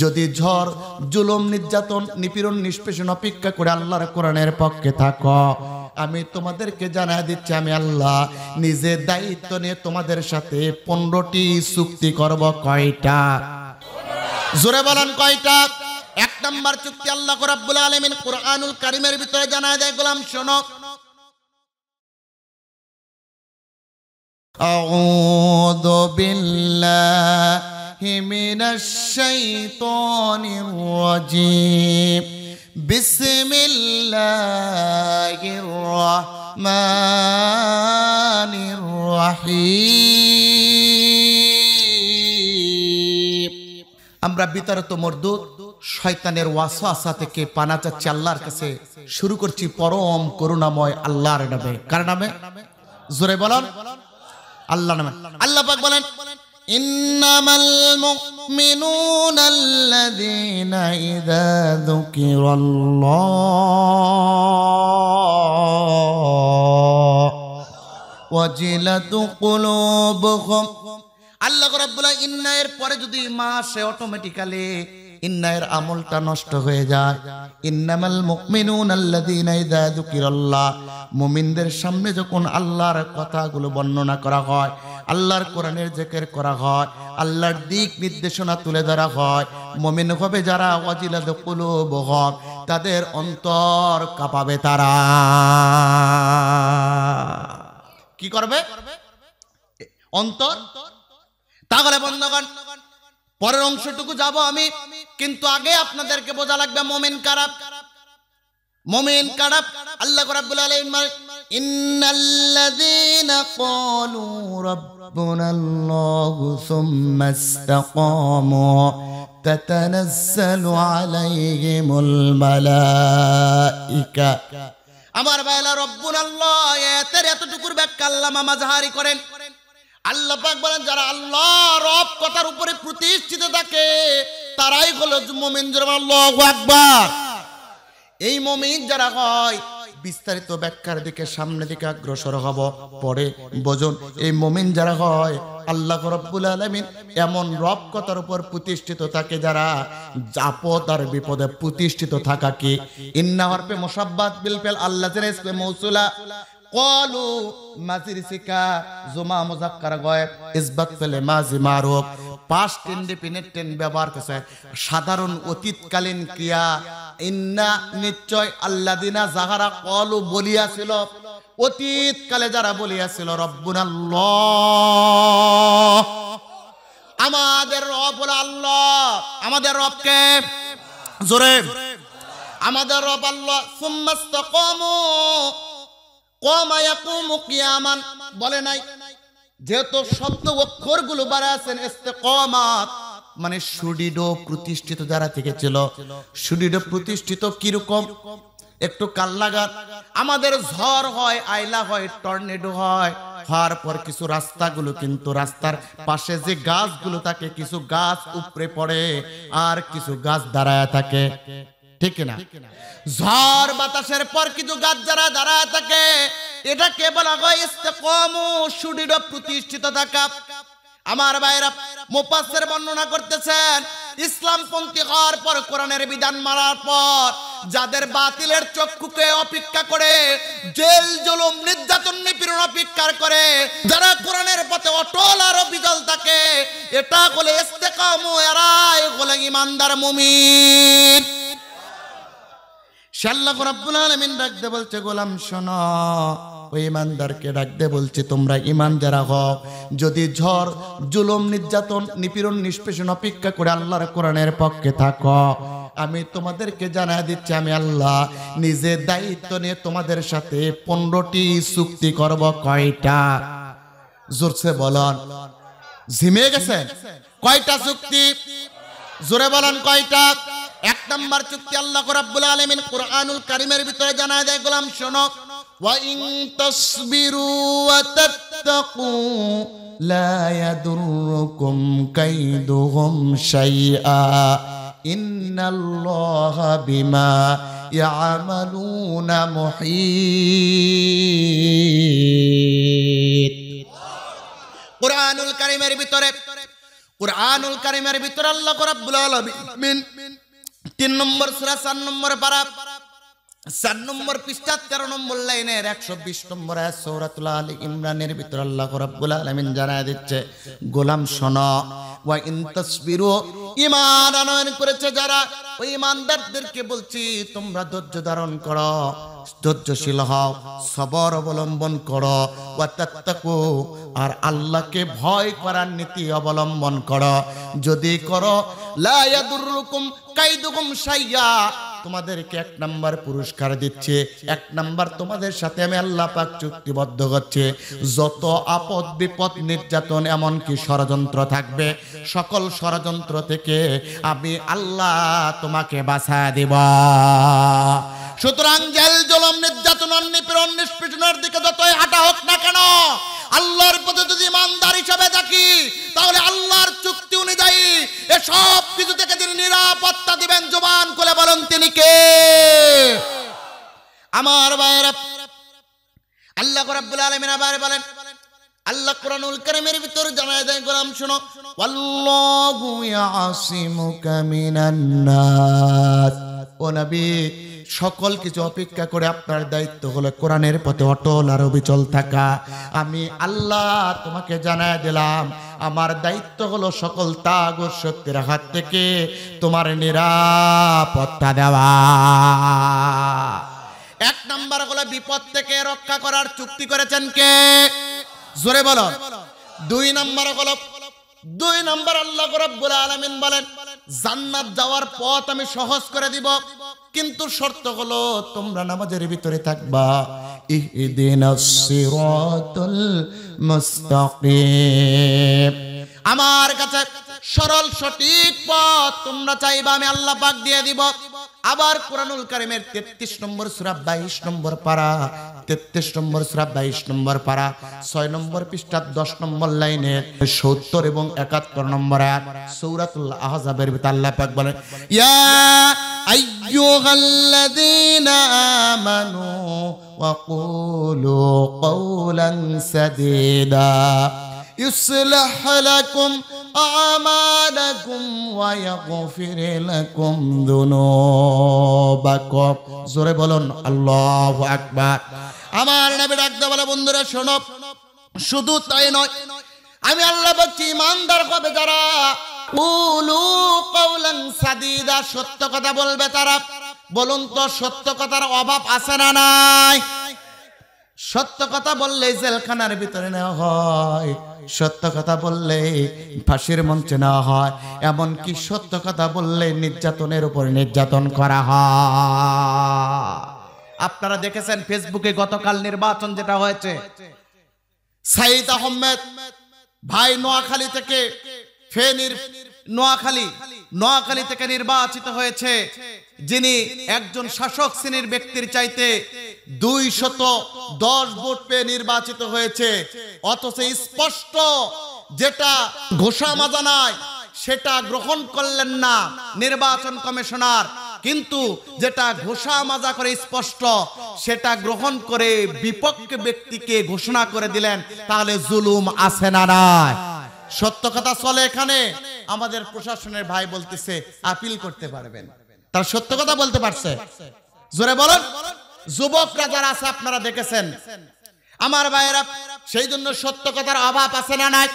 যদি ঝড় জুলুম নির্যাতন নিপীড়ন নিষ্পেষণ অপেক্ষা করে আল্লাহর কোরআনের পক্ষে থাক আমি তোমাদেরকে জানাই দিচ্ছি আমি আল্লাহ নিজের দায়িত্ব নিয়ে তোমাদের সাথে পনেরোটি চুক্তি করব কয়টা জোরে বলেন কয়টা এক নম্বর চুক্তি আল্লাহ রাব্বুল আলামিন কোরআনুল কারিমের ভিতরে জানা দেয় গোলাম শোনো أعوذ بالله من الشيطان الرجيم بسم الله الرحمن الرحيم আমরা বিতরত মরদুদ শয়তানের ওয়াসওয়াসা থেকে পানা চাচ্ছি আল্লাহর কাছে শুরু করছি পরম করুণাময় আল্লাহর নামে কার নামে জোরে বলেন আল্লাহ নামে আল্লাহ পাক বলেন إنما المؤمنون الذين إذا ذكر الله وجلت قلوبهم আল্লাহ রব্বুল্লাহ ইন্নায়ের পরে যদি মাসে আসে অটোমেটিক্যালি ইন্নায়ের আমলটা নষ্ট হয়ে যায় ইন্নামাল মুকমিনুন আল্লাদিনা ইদা যুকিরাল্লাহ মুমিনদের সামনে যখন আল্লাহর কথাগুলো বর্ণনা করা হয় আল্লাহর কোরআনের জেকের করা হয় আল্লাহর দিক নির্দেশনা তুলে ধরা হয় মমিন হবে যারা ওয়াজিলাদ কুলুব হক তাদের অন্তর কাঁপাবে তারা কি করবে অন্তর তাহলে বন্ধগণ পরের অংশটুকু যাব আমি কিন্তু আগে আপনাদেরকে বোঝা লাগবে মমিন কারাপ মমিন কারাপ আল্লাহ করাবুল আলম إن الذين قالوا ربنا الله ثم استقاموا تتنزل عليهم الملائكة আমার বাইলা রব্বুন আল্লাহ এতের এতটুকুর ব্যাখ্যা আল্লামা মাজহারি করেন আল্লাহ পাক বলেন যারা আল্লাহ রব কথার উপরে প্রতিষ্ঠিত থাকে তারাই হলো মুমিন আল্লাহু আকবার এই মমিন যারা হয় বিস্তারিত ব্যাখ্যার দিকে সামনে দিকে অগ্রসর হব পরে বোজন এই মমিন যারা হয় আল্লাহ রব্বুল আলমিন এমন রব কথার উপর প্রতিষ্ঠিত থাকে যারা আপদ আর বিপদে প্রতিষ্ঠিত থাকা কি ইন্না হরপে মোসাব্বাত বিলপেল আল্লাহ মৌসুলা সাধারণ অতীতকালীন ক্রিয়া ইন্না নিশ্চয় আল্লাদিনা যাহারা কল বলিয়াছিল অতীত কালে যারা বলিয়াছিল রব্বুনাল্লাহ আমাদের রব আল্লাহ আমাদের রবকে জোরে আমাদের রব আল্লাহ সুমস্ত কম ইয়াকুমু কিয়ামান বলে নাই যেহেতু শব্দ অক্ষর গুলো বাড়া আছেন কমাত মানে সুডিডো প্রতিষ্ঠিত যারা থেকে ছিল সুডিডো প্রতিষ্ঠিত কিরকম একটু কাল্লাগার আমাদের ঝড় হয় আইলা হয় টর্নেডো হয় হওয়ার পর কিছু রাস্তাগুলো কিন্তু রাস্তার পাশে যে গাছগুলো থাকে কিছু গাছ উপরে পড়ে আর কিছু গাছ দাঁড়ায় থাকে ঠিক না ঝড় বাতাসের পর কিছু গাছ যারা দাঁড়ায় থাকে এটাকে বলা হয় প্রতিষ্ঠিত থাকা আমার ভাইরা মোপাসের বর্ণনা করতেছেন ইসলামপন্থী হওয়ার পর কোরআনের বিধান মারার পর যাদের বাতিলের চক্ষুকে অপেক্ষা করে জেল জুলুম নির্যাতন নিপীড়ন অপেক্ষার করে যারা কোরআনের পথে অটল আর বিজল থাকে এটা বলে ইস্তেকামু এরাই বলে ইমানদার মুমিন শাল্লাহ রাব্বুল রাখতে বলছে গোলাম শোনা ওই ইমানদারকে ডাকতে বলছি তোমরা ইমান যারা হও যদি ঝড় জুলুম নির্যাতন নিপীড়ন নিষ্পেষণ অপেক্ষা করে আল্লাহর কোরআনের পক্ষে থাকো আমি তোমাদেরকে জানা দিচ্ছি আমি আল্লাহ নিজে দায়িত্ব নিয়ে তোমাদের সাথে পনেরোটি চুক্তি করব কয়টা জোরছে বলন ঝিমে গেছেন কয়টা চুক্তি জোরে বলেন কয়টা এক নম্বর চুক্তি আল্লাহ রাব্বুল আলামিন কোরআনুল কারিমের ভিতরে জানা দেয় গোলাম শোনো وإن تصبروا وتتقوا لا يضركم كيدهم شيئا إن الله بما يعملون محيط قرآن الكريم কোরআনুল কারিমের ভিতরে কোরআনুল কারিমের ভিতরে আল্লাহ রাব্বুল আলামিন তিন নম্বর সূরা 4 নম্বর পারা চার নম্বর পৃষ্ঠা তেরো নম্বর লাইনের একশো বিশ নম্বর সৌরাতুল আলী ইমরানের ভিতর আল্লাহ আলমিন জানায় দিচ্ছে গোলাম সন অবলম্বন করো আর আল্লাহকে ভয় করার নীতি অবলম্বন করো যদি করো কাইদুকুম সাইয়া তোমাদেরকে এক নাম্বার পুরস্কার দিচ্ছে এক নাম্বার তোমাদের সাথে আমি আল্লাহ পাক চুক্তিবদ্ধ করছে যত আপদ বিপদ নির্যাতন এমনকি ষড়যন্ত্র থাকবে সকল ষড়যন্ত্র থেকে আমি আল্লাহ তোমাকে দেব সুতরাং জেল জলম নির্যাতন নিপীড়ন নিষ্পীড়নের দিকে যতই হাঁটা হোক না কেন আল্লাহর পথে যদি ইমানদার হিসাবে থাকি তাহলে আল্লাহর চুক্তি অনুযায়ী এসব কিছু থেকে তিনি নিরাপদ বার্তা দিবেন জবান করে বলেন তিনি কে আমার ভাইয়েরা আল্লাহ রাব্বুল আলামিন আবার বলেন আল্লাহ কুরআনুল কারীমের ভিতর জানায় দেন গোলাম শুনো ওয়াল্লাহু ইয়াসিমুকা মিনান নাস ও নবী সকল কিছু অপেক্ষা করে আপনার দায়িত্ব হলো কোরআনের পথে অটল আর অবিচল থাকা আমি আল্লাহ তোমাকে জানায় দিলাম আমার দায়িত্ব হলো সকল তাগর শক্তির হাত থেকে তোমার নিরাপত্তা দেওয়া এক নম্বর হলো বিপদ থেকে রক্ষা করার চুক্তি করেছেন কে জোরে বলো দুই নম্বর হলো দুই নম্বর আল্লাহ রব্বুল আলামিন বলেন জান্নাত যাওয়ার পথ আমি সহজ করে দিব কিন্তু শর্ত হলো তোমরা নামাজের ভিতরে থাকবা আমার কাছে সরল সঠিক পথ তোমরা চাইবা আমি আল্লাহ পাক দিয়ে দিব আবার কোরআনুল কারিমের 33 নম্বর সূরা 22 নম্বর পারা 33 নম্বর সূরা 22 নম্বর পারা 6 নম্বর পৃষ্ঠার 10 নম্বর লাইনে 70 এবং 71 নম্বর আয়াত সূরাতুল আহজাবের ভিতর আল্লাহ পাক বলেন ইয়া আইয়ুহাল্লাযীনা আমানু ওয়া কওলান সাদীদা يصلح لكم أعمالكم ويغفر لكم ذنوبكم زوري بولون الله أكبر আমার নবী ডাকতে বলে বন্ধুরা শোনো শুধু তাই নয় আমি আল্লাহ বলছি ইমানদার কবে যারা উলু কৌলন সাদিদা সত্য কথা বলবে তারা বলুন তো সত্য কথার অভাব আছে না নাই সত্য কথা বললে জেলখানার ভিতরে নেওয়া হয় সত্য কথা বললে ফাঁসির মঞ্চে নেওয়া হয় এমনকি সত্য কথা বললে নির্যাতনের উপর নির্যাতন করা হয় আপনারা দেখেছেন ফেসবুকে গতকাল নির্বাচন যেটা হয়েছে সাইদ আহমেদ ভাই নোয়াখালী থেকে ফেনির নোয়াখালী নোয়াখালী থেকে নির্বাচিত হয়েছে যিনি একজন শাসক শ্রেণীর ব্যক্তির চাইতে দুই শত দশ ভোট পেয়ে নির্বাচিত হয়েছে অথচ স্পষ্ট যেটা ঘোষা মাজা নাই সেটা গ্রহণ করলেন না নির্বাচন কমিশনার কিন্তু যেটা ঘোষা মাজা করে স্পষ্ট সেটা গ্রহণ করে বিপক্ষ ব্যক্তিকে ঘোষণা করে দিলেন তাহলে জুলুম আছে না নাই সত্য কথা চলে এখানে আমাদের প্রশাসনের ভাই বলতেছে আপিল করতে পারবেন তার সত্য কথা বলতে পারছে জোরে বলেন যুবকরা যারা আছে আপনারা দেখেছেন আমার ভাইয়েরা সেই জন্য সত্য কথার অভাব আছে না নাই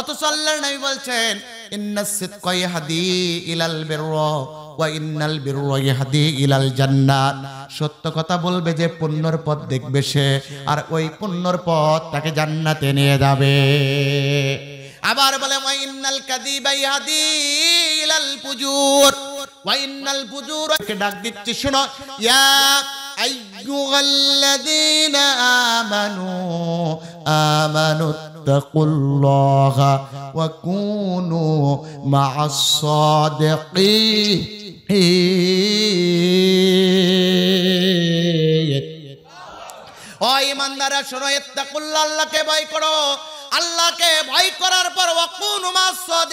অত চললেন আমি বলছেন ইন্নাসিদ কয় হাদি ইলাল বেরো সত্য কথা বলবে যে পুণ্যর পথ দেখবে সে আর ওই পুণ্যর পথ তাকে জান্নাতে নিয়ে যাবে আবার বলে ওয়াইনাল কাযিবা ইয়াহদি ইলাল ওয়াইনাল ফুজুর কে ডাক দিচ্ছি শোনো ইয়া আইয়ুহাল্লাযীনা আমানু আমানু তাকুল্লাহা ওয়া কুনু মাআস সাদিকিন ও ইমানদাররা শোনো ইত্তাকুল্লাহ ভয় করো আল্লাহকে ভয় করার পর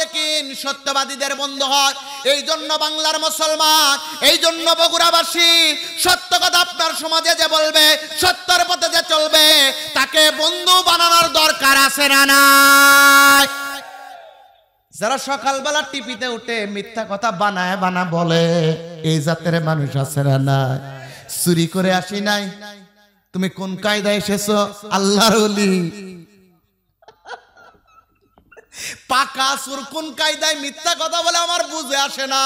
দেখিন সত্যবাদীদের বন্ধ হয় এই জন্য বাংলার মুসলমান এই জন্য বগুড়াবাসী সত্য কথা আপনার সমাজে যে বলবে সত্যের পথে যে চলবে তাকে বন্ধু বানানোর দরকার আছে না নাই যারা সকালবেলা টিপিতে উঠে মিথ্যা কথা বানায় বানা বলে এই জাতের মানুষ আছে না নাই চুরি করে আসি নাই তুমি কোন কায়দায় এসেছো আল্লাহর অলি পাকা সুর কোন কায়দায় মিথ্যা কথা বলে আমার বুঝে আসে না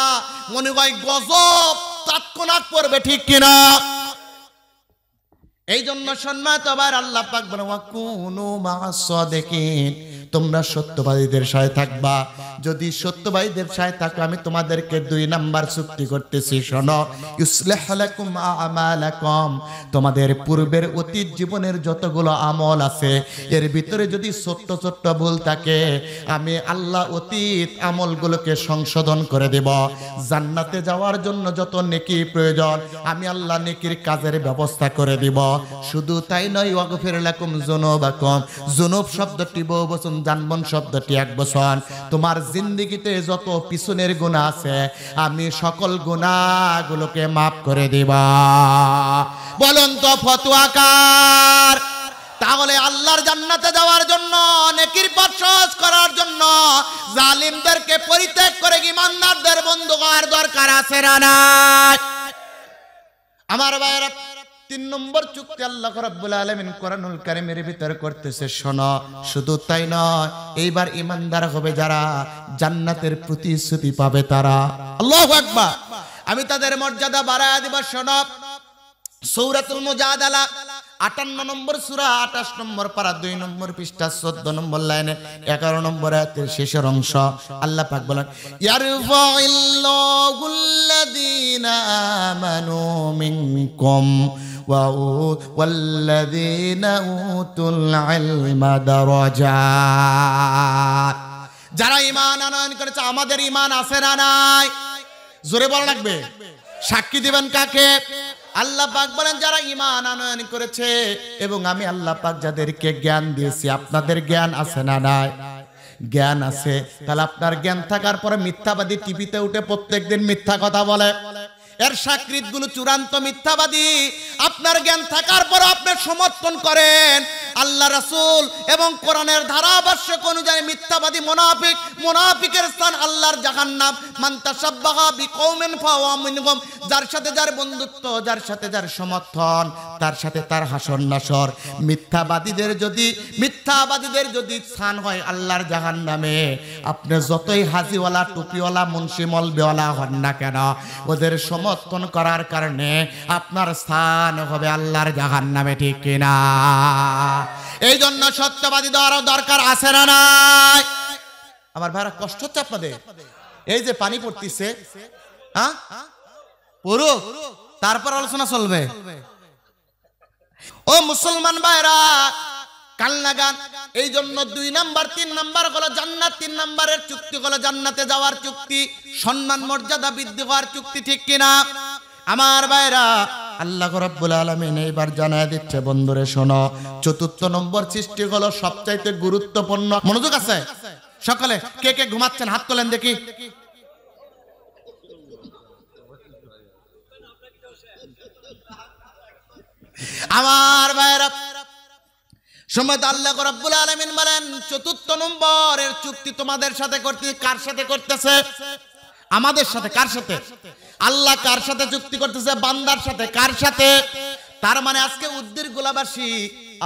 মনে হয় গজব তৎক্ষণাৎ পড়বে ঠিক কিনা এই জন্য সন্মাত আবার আল্লাহ পাক বলে কোন মাস দেখেন তোমরা সত্যবাদীদের সাথে থাকবা যদি সত্যবাদীদের সাথে থাকো আমি তোমাদেরকে দুই নাম্বার চুক্তি করতেছি শোনো ইউসলেহালাকুম আমালাকুম তোমাদের পূর্বের অতীত জীবনের যতগুলো আমল আছে এর ভিতরে যদি ছোট্ট ছোট্ট ভুল থাকে আমি আল্লাহ অতীত আমলগুলোকে সংশোধন করে দেব জান্নাতে যাওয়ার জন্য যত নেকি প্রয়োজন আমি আল্লাহ নেকির কাজের ব্যবস্থা করে দিব শুধু তাই নয় ওয়াগফির লাকুম জুনুবাকুম জুনুব শব্দটি বহু বহুবচন জানবন শব্দটি এক বছর তোমার জিন্দিগিতে যত পিছনের গুণা আছে আমি সকল গুণাগুলোকে মাফ করে দেবা বলুন তো ফতুয়াকার তাহলে আল্লাহর জান্নাতে যাওয়ার জন্য নেকির পথ সহজ করার জন্য জালিমদেরকে পরিত্যাগ করে ইমানদারদের বন্ধু হওয়ার দরকার আছে না আমার ভাইয়েরা তিন নম্বর চুক্তি আল্লাহ রাব্বুল আলামিন কোরআনুল কারীমের ভিতর করতেছে শোনো শুধু তাই নয় এইবার ইমানদার হবে যারা জান্নাতের প্রতিশ্রুতি পাবে তারা আল্লাহু আকবার আমি তাদের মর্যাদা বাড়ায় দিব শোনো সূরাতুল মুজাদালা আটান্ন নম্বর সুরা আঠাশ নম্বর পারা দুই নম্বর পৃষ্ঠা চোদ্দ নম্বর লাইনে এগারো নম্বর আয়াতের শেষের অংশ আল্লাহ পাক বলেন ইয়ারফাইল্লাহুল্লাযীনা আমানু মিনকুম والذين أوتوا العلم درجات যারা ইমান আনয়ন করেছে আমাদের ইমান আছে না নাই জোরে বলা লাগবে সাক্ষী দিবেন কাকে আল্লাহ পাক বলেন যারা ইমান আনয়ন করেছে এবং আমি আল্লাহ পাক যাদেরকে জ্ঞান দিয়েছি আপনাদের জ্ঞান আছে না নাই জ্ঞান আছে তাহলে আপনার জ্ঞান থাকার পরে মিথ্যাবাদী টিভিতে উঠে প্রত্যেকদিন মিথ্যা কথা বলে এর সাকৃতগুলো চূড়ান্ত মিথ্যাবাদী আপনার জ্ঞান থাকার পর আপনি সমর্থন করেন আল্লাহ রাসুল এবং কোরআনের ধারাভাষ্যক অনুযায়ী মিথ্যাবাদী মোনাফিক মোনাফিকের স্থান আল্লাহর জাহান্নাম মান্তা সাব্বাহা বি কৌমেন যার সাথে যার বন্ধুত্ব যার সাথে যার সমর্থন তার সাথে তার হাসর নাসর মিথ্যাবাদীদের যদি মিথ্যাবাদীদের যদি স্থান হয় আল্লাহর জাহান্নামে আপনি যতই হাজিওয়ালা টুপিওয়ালা মুন্সি মলবেওয়ালা হন না কেন ওদের সমর্থন করার কারণে আপনার স্থান হবে আল্লাহর জাহান্নামে ঠিক কিনা এই জন্য সত্যবাদী দেওয়ারও দরকার আছে না নাই আমার ভাইরা কষ্ট হচ্ছে আপনাদের এই যে পানি পড়তিছে হ্যাঁ পড়ুক তারপর আলোচনা চলবে ও মুসলমান ভাইরা কাল এই জন্য দুই নাম্বার তিন নাম্বার হলো জান্নাত তিন নাম্বারের চুক্তি হলো জান্নাতে যাওয়ার চুক্তি সম্মান মর্যাদা বৃদ্ধি হওয়ার চুক্তি ঠিক কিনা আমার ভাইরা আল্লাহ রব্বুল আলমিন এইবার জানায় দিচ্ছে বন্ধুরে শোনো চতুর্থ নম্বর সৃষ্টি হলো সবচাইতে গুরুত্বপূর্ণ মনোযোগ আছে সকালে কে কে ঘুমাচ্ছেন হাত তোলেন দেখি আমার ভাইরা সময় আল্লাহ রব্বুল আলমিন বলেন চতুর্থ নম্বরের চুক্তি তোমাদের সাথে করতে কার সাথে করতেছে আমাদের সাথে কার সাথে আল্লাহ কার সাথে চুক্তি করতেছে বান্দার সাথে কার সাথে তার মানে আজকে উদ্দির গোলাবাসী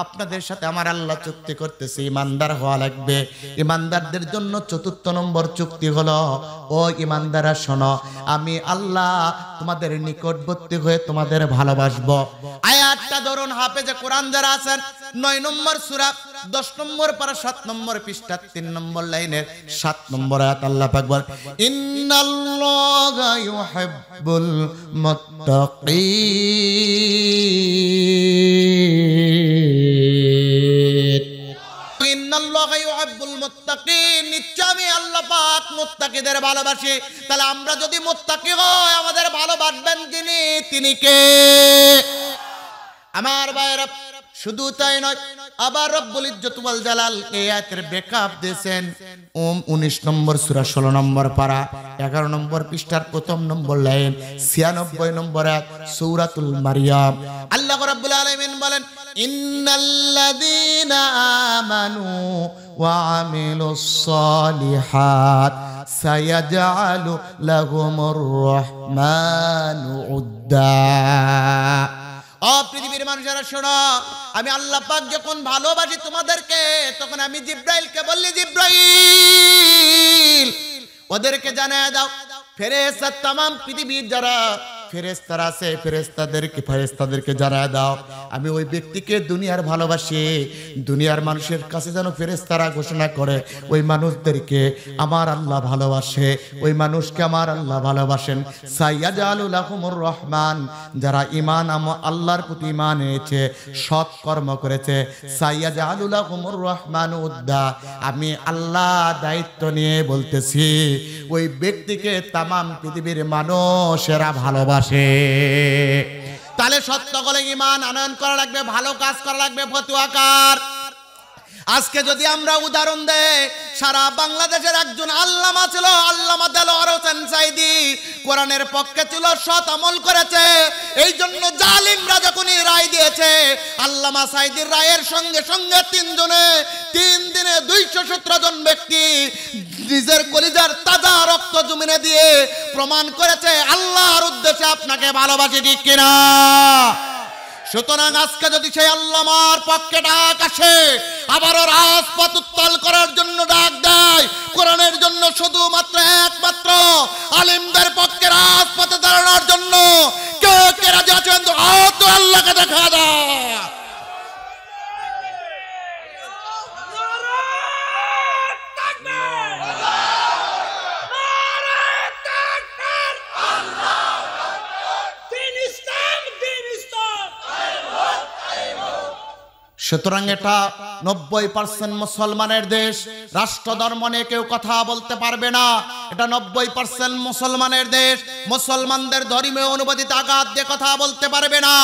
আপনাদের সাথে আমার আল্লাহ চুক্তি করতেছে ইমানদার হওয়া লাগবে ইমানদারদের জন্য চতুর্থ নম্বর চুক্তি হলো ও ইমানদারা শোনো আমি আল্লাহ তোমাদের নিকটবর্তী হয়ে তোমাদের ভালোবাসবো আয়াতটা ধরুন হাফেজে কোরআন যারা আছেন নয় নম্বর সুরা দশ নম্বর পারা সাত নম্বর পৃষ্ঠা তিন নম্বর লাইনের সাত নম্বর আয়াত আল্লাহ পাকবার ইন্নাল্লাহা ইউহিব্বুল মুত্তাকিন নিশ্চয় আমি মুত্তাকিদের ভালোবাসি তাহলে আমরা যদি হয় আমাদের ভালোবাসবেন তিনি কে আমার ভাইরা শুধু তাই নয় আবার রব্বুল ইজ্জত জালাল এই আয়াতের ব্যাকআপ দিয়েছেন ওম 19 নম্বর সূরা 16 নম্বর পারা 11 নম্বর পৃষ্ঠার প্রথম নম্বর লাইন 96 নম্বর আয়াত সূরাতুল মারিয়াম আল্লাহ রাব্বুল আলামিন বলেন ইন্নাল্লাযীনা আমানু ওয়া আমিলুস সালিহাত সায়াজআলু লাহুমুর রহমানু উদ্দা ও পৃথিবীর মানুষেরা শোনো আমি আল্লাহ পাক যখন ভালোবাসি তোমাদেরকে তখন আমি জিব্রাইলকে বললি জিব্রাইল ওদেরকে জানায় দাও ফেরে তাম পৃথিবীর যারা ফেরেস্তারা আছে ফেরেস্তাদেরকে ফেরেস্তাদেরকে জানায় দাও আমি ওই ব্যক্তিকে দুনিয়ার ভালোবাসি দুনিয়ার মানুষের কাছে যেন ফেরেস্তারা ঘোষণা করে ওই মানুষদেরকে আমার আল্লাহ ভালোবাসে ওই মানুষকে আমার আল্লাহ ভালোবাসেন সাইয়াজ আলুলাহমুর রহমান যারা ইমান আল্লাহর প্রতি ইমান এনেছে সৎ কর্ম করেছে সাইয়াজ আলুলাহমুর রহমান উদ্দা আমি আল্লাহ দায়িত্ব নিয়ে বলতেছি ওই ব্যক্তিকে তামাম পৃথিবীর মানুষেরা ভালোবাসে ভালোবাসে তাহলে সত্য কলে ইমান আনয়ন করা লাগবে ভালো কাজ করা লাগবে ফতুয়াকার আজকে যদি আমরা উদাহরণ দেয় সারা বাংলাদেশের একজন আল্লামা ছিল আল্লামা দেল হোসেন সাইদি কোরআনের পক্ষে ছিল সৎ আমল করেছে এই জন্য জালিমরা যখনই রায় দিয়েছে আল্লামা সাইদির রায়ের সঙ্গে সঙ্গে তিনজনে তিন দিনে দুইশো সতেরো জন ব্যক্তি নিজের কলিজার তাজা রক্ত জমিনে দিয়ে প্রমাণ করেছে আল্লাহর উদ্দেশ্যে আপনাকে ভালোবাসি ঠিক কিনা সুতরাং আজকে যদি সেই আল্লামার পক্ষে ডাক আসে আবারও রাজপথ উত্তাল করার জন্য ডাক দেয় কোরআনের জন্য শুধুমাত্র একমাত্র আলিমদের পক্ষে রাজপথে দাঁড়ানোর জন্য কে কে রাজি আছেন আল্লাহকে দেখা দেয় সুতরাং এটা নব্বই পার্সেন্ট মুসলমানের দেশ রাষ্ট্র ধর্ম নিয়ে কেউ কথা বলতে পারবে না এটা নব্বই পার্সেন্ট মুসলমানের দেশ মুসলমানদের ধর্মে অনুবাদিত আঘাত দিয়ে কথা বলতে পারবে না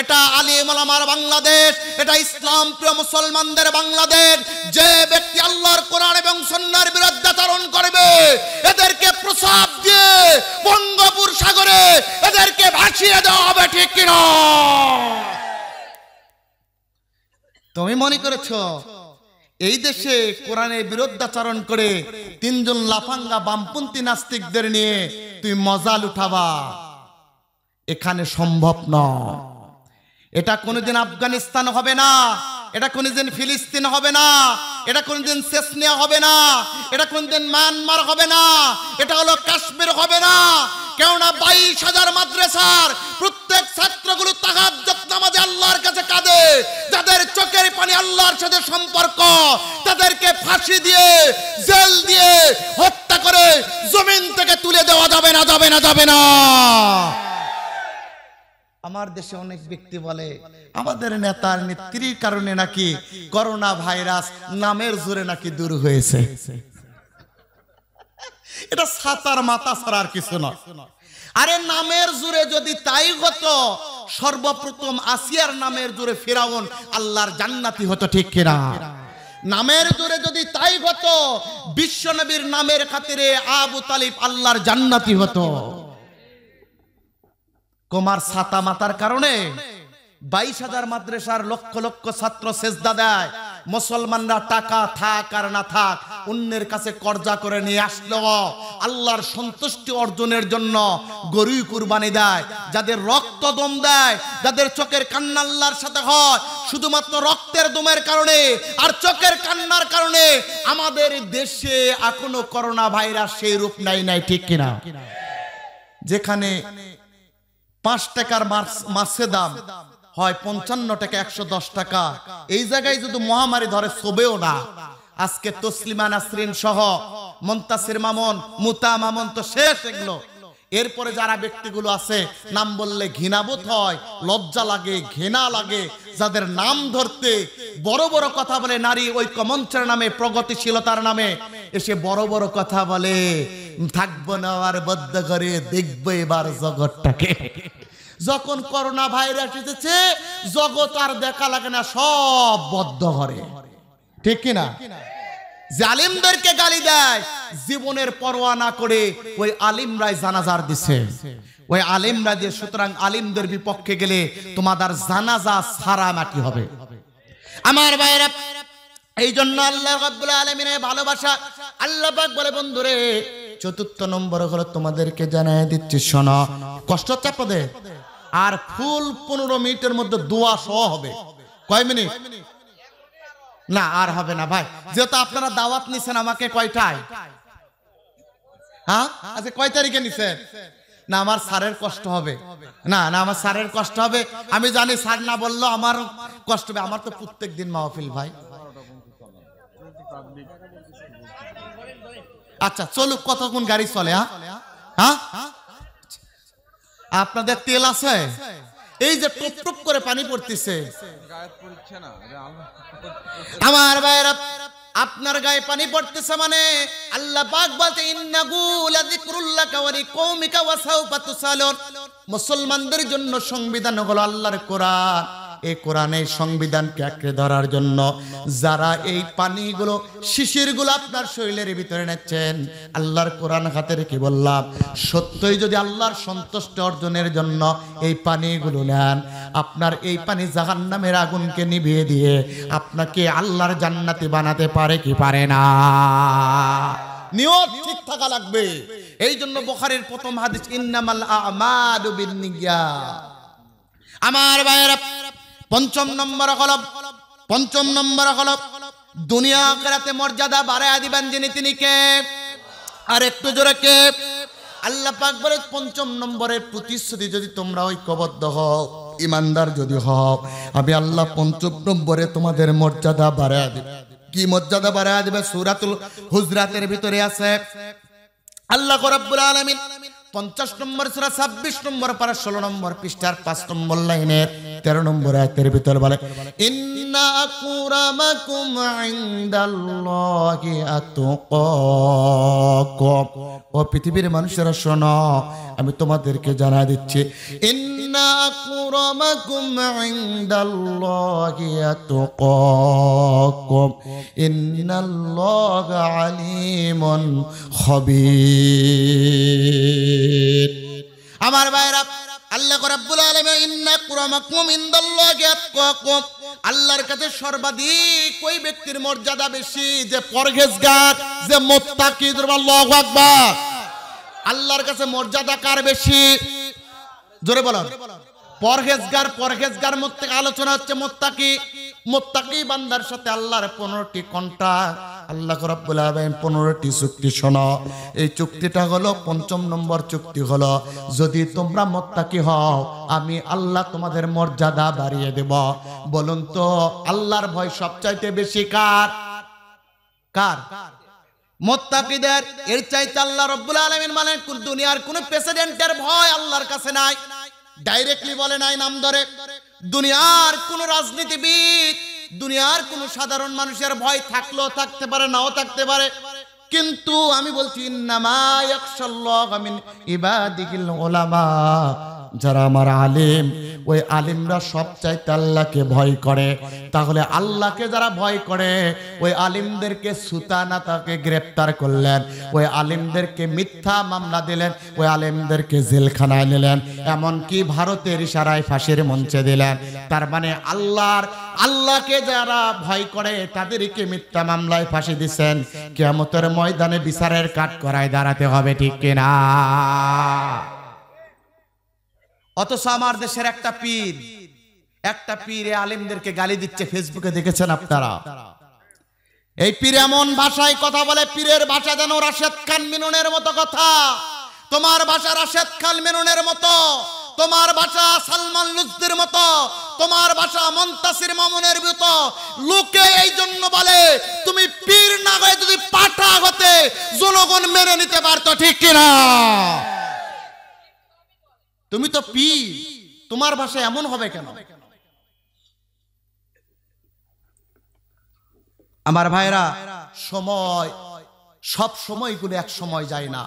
এটা আলী মোলামার বাংলাদেশ এটা ইসলাম প্রিয় মুসলমানদের বাংলাদেশ যে ব্যক্তি আল্লাহর কোরআন এবং সন্ন্যার বিরুদ্ধে আচরণ করবে এদেরকে প্রসাদ দিয়ে বঙ্গপুর সাগরে এদেরকে ভাসিয়ে দেওয়া হবে ঠিক কিনা তুমি মনে করেছ এই দেশে কোরআনের বিরুদ্ধাচরণ করে তিনজন লাফাঙ্গা বামপন্থী নাস্তিকদের নিয়ে তুই মজা লুঠাবা এখানে সম্ভব নয় এটা কোনোদিন আফগানিস্তান হবে না এটা কোনোদিন ফিলিস্তিন হবে না এটা কোনোদিন চেসনিয়া হবে না এটা কোনোদিন মায়ানমার হবে না এটা হলো কাশ্মীর হবে না কেননা বাইশ হাজার মাদ্রাসার প্রত্যেক ছাত্রগুলো তাহার নামাজে আল্লাহর কাছে কাঁদে যাদের চোখের পানি আল্লাহর সাথে সম্পর্ক তাদেরকে ফাঁসি দিয়ে জেল দিয়ে হত্যা করে জমিন থেকে তুলে দেওয়া যাবে না যাবে না যাবে না আমার দেশে অনেক ব্যক্তি বলে আমাদের নেতার নেত্রীর কারণে নাকি করোনা ভাইরাস নামের জোরে নাকি দূর হয়েছে এটা সাতার মাথা ছাড়া আর কিছু না আরে নামের জুড়ে যদি তাই হতো সর্বপ্রথম আসিয়ার নামের জুড়ে ফেরাউন আল্লাহর জান্নাতি হতো ঠিক কিনা নামের জুড়ে যদি তাই বিশ্ব নবীর নামের খাতিরে আবু তালিব আল্লাহর জান্নাতি হতো কুমার সাতা মাতার কারণে বাইশ হাজার মাদ্রাসার লক্ষ লক্ষ ছাত্র সেজদা দেয় মুসলমানরা টাকা থাক আর না থাক অন্যের কাছে কর্জা করে নিয়ে আসলো আল্লাহর সন্তুষ্টি অর্জনের জন্য গরু কুরবানি দেয় যাদের রক্ত দম দেয় যাদের চোখের কান্না আল্লাহর সাথে হয় শুধুমাত্র রক্তের দমের কারণে আর চোখের কান্নার কারণে আমাদের দেশে এখনো করোনা ভাইরাস সেই রূপ নাই নাই ঠিক কিনা যেখানে পাঁচ টাকার মাছের দাম হয় পঞ্চান্ন টাকা একশো দশ টাকা এই জায়গায় যদি মহামারী ধরে সবেও না আজকে তসলিমা নাসরিন সহ মন্তাসির মামন মুতা মামন তো শেষ এগুলো এরপরে যারা ব্যক্তিগুলো আছে নাম বললে ঘৃণাবোধ হয় লজ্জা লাগে ঘৃণা লাগে যাদের নাম ধরতে বড় বড় কথা বলে নারী ঐক্য মঞ্চের নামে প্রগতিশীলতার নামে এসে বড় বড় কথা বলে থাকবো না আর বদ্ধ করে দেখবো এবার জগৎটাকে যখন করোনা ভাইরাস এসেছে জগৎ আর দেখা লাগে না সব বদ্ধ ঘরে ঠিক কিনা জালিমদেরকে গালি দেয় জীবনের পরোয়া না করে ওই আলিমরাই জানাজার দিছে ওই আলিমরা দিয়ে সুতরাং আলিমদের বিপক্ষে গেলে তোমাদের জানাজা সারা মাটি হবে আমার ভাইরা এই জন্য আল্লাহ রাব্বুল আলামিনের ভালোবাসা আল্লাহ পাক বলে বন্ধুরে চতুর্থ নম্বর হলো তোমাদেরকে জানাই দিচ্ছি শোনো কষ্ট চাপ দেয় আর ফুল পনেরো মিনিটের মধ্যে দোয়া সহ হবে কয় মিনিট না আর হবে না ভাই যেহেতু আপনারা দাওয়াত নিছেন আমাকে কয়টায় হ্যাঁ আচ্ছা কয় তারিখে নিছেন না আমার স্যারের কষ্ট হবে না না আমার স্যারের কষ্ট হবে আমি জানি স্যার না বললো আমার কষ্ট হবে আমার তো প্রত্যেক দিন মাহফিল ভাই আচ্ছা চলুক কতক্ষণ গাড়ি চলে হ্যাঁ হ্যাঁ আপনাদের তেল আছে এই যে টুপ টুপ করে পানি পড়তেছে আমার ভাইরা আপনার গায়ে পানি পড়তেছে মানে আল্লাহ পাক বলতে ইন্নাগুলা যিকরুল্লাকা ওয়া কওমিকা ওয়া মুসলমানদের জন্য সংবিধান হলো আল্লাহর কোরআন এই কোরআনের সংবিধানকে আঁকড়ে ধরার জন্য যারা এই পানিগুলো শিশিরগুলো আপনার শরীরের ভিতরে নিচ্ছেন আল্লাহর কোরআন হাতে রেখে বললাম সত্যই যদি আল্লাহর সন্তুষ্ট অর্জনের জন্য এই পানিগুলো নেন আপনার এই পানি জাহান নামের আগুনকে নিভিয়ে দিয়ে আপনাকে আল্লাহর জান্নাতি বানাতে পারে কি পারে না নিয়ত ঠিক থাকা লাগবে এই জন্য বোখারের প্রথম হাদিস ইন্নামাল আমাদু আমার ভাইয়েরা পঞ্চম নম্বর হলব পঞ্চম নম্বর হল দুনিয়া আখেরাতে মর্যাদা বাড়াইয়া দিবেন যিনি তিনি কে আর একটু জোরে কে আল্লাহ পাকবারের পঞ্চম নম্বরের প্রতিশ্রুতি যদি তোমরা ঐক্যবদ্ধ হও ইমানদার যদি হও আমি আল্লাহ পঞ্চম নম্বরে তোমাদের মর্যাদা বাড়াইয়া দিব কি মর্যাদা বাড়াইয়া দিবে সুরাতুল হুজরাতের ভিতরে আছে আল্লাহ রাব্বুল আলামিন পঞ্চাশ নম্বর সুরা ছাব্বিশ নম্বর পারা ষোলো নম্বর পৃষ্ঠার পাঁচ নম্বর লাইনের তেরো নম্বর আয়াতের ভিতর বলে ও পৃথিবীর মানুষেরা শোন আমি তোমাদেরকে জানা দিচ্ছি আলিমন হবি আমার ভাইরা আল্লাহ রাব্বুল আলামিন ইন্না ইনদাল্লাহি আতকাকুম আল্লাহর কাছে সর্বাধিক ওই ব্যক্তির মর্যাদা বেশি যে পরহেজগার যে মোত্তাকি আল্লাহু আকবার আল্লাহর কাছে মর্যাদা কার বেশি জোরে বলো পরহেজগার পরহেজগার মধ্যে আলোচনা হচ্ছে মোত্তাকি মোত্তাকি বান্দার সাথে আল্লাহর পনেরোটি কন্ট্রাক্ট আল্লাহ রব্বুল আলমিন পনেরোটি চুক্তি শোনো এই চুক্তিটা হলো পঞ্চম নম্বর চুক্তি হলো যদি তোমরা মত্তাকি হও আমি আল্লাহ তোমাদের মর্যাদা বাড়িয়ে দেব বলুন তো আল্লাহর ভয় সবচাইতে বেশি কার কার মোত্তাকিদের এর চাইতে আল্লাহ রব্বুল আলমিন মানে দুনিয়ার কোন প্রেসিডেন্টের ভয় আল্লাহর কাছে নাই ডাইরেক্টলি বলে নাই নাম ধরে দুনিয়ার কোন রাজনীতিবিদ দুনিয়ার কোনো সাধারণ মানুষের ভয় থাকলেও থাকতে পারে নাও থাকতে পারে কিন্তু আমি বলছি ইবাদিকিল ওলামা যারা আমার আলিম ওই আলিমরা সবচাইতে আল্লাহকে ভয় করে তাহলে আল্লাহকে যারা ভয় করে ওই আলিমদেরকে সুতানা তাকে গ্রেপ্তার করলেন ওই আলিমদেরকে মিথ্যা মামলা দিলেন ওই আলিমদেরকে জেলখানায় নিলেন এমনকি ভারতের ইশারায় ফাঁসির মঞ্চে দিলেন তার মানে আল্লাহর আল্লাহকে যারা ভয় করে তাদেরকে মিথ্যা মামলায় ফাঁসি দিচ্ছেন কেমতের ময়দানে বিচারের কাঠ করায় দাঁড়াতে হবে ঠিক কিনা অথচ আমার দেশের একটা পীর একটা পীর আলিমদেরকে গালি দিচ্ছে ফেসবুকে দেখেছেন আপনারা এই পীর এমন ভাষায় কথা বলে পীরের ভাষা যেন রাশেদ খান মিননের মতো কথা তোমার ভাষা রাশেদ খান মিননের মতো তোমার ভাষা সালমান লুজদের মতো তোমার ভাষা মন্তাসির মামুনের মতো লোকে এই জন্য বলে তুমি পীর না হয়ে যদি পাঠা হতে জনগণ মেনে নিতে পারতো ঠিক কিনা তুমি তো পি তোমার ভাষা এমন হবে কেন আমার ভাইরা সময় সব গুলো এক সময় যায় না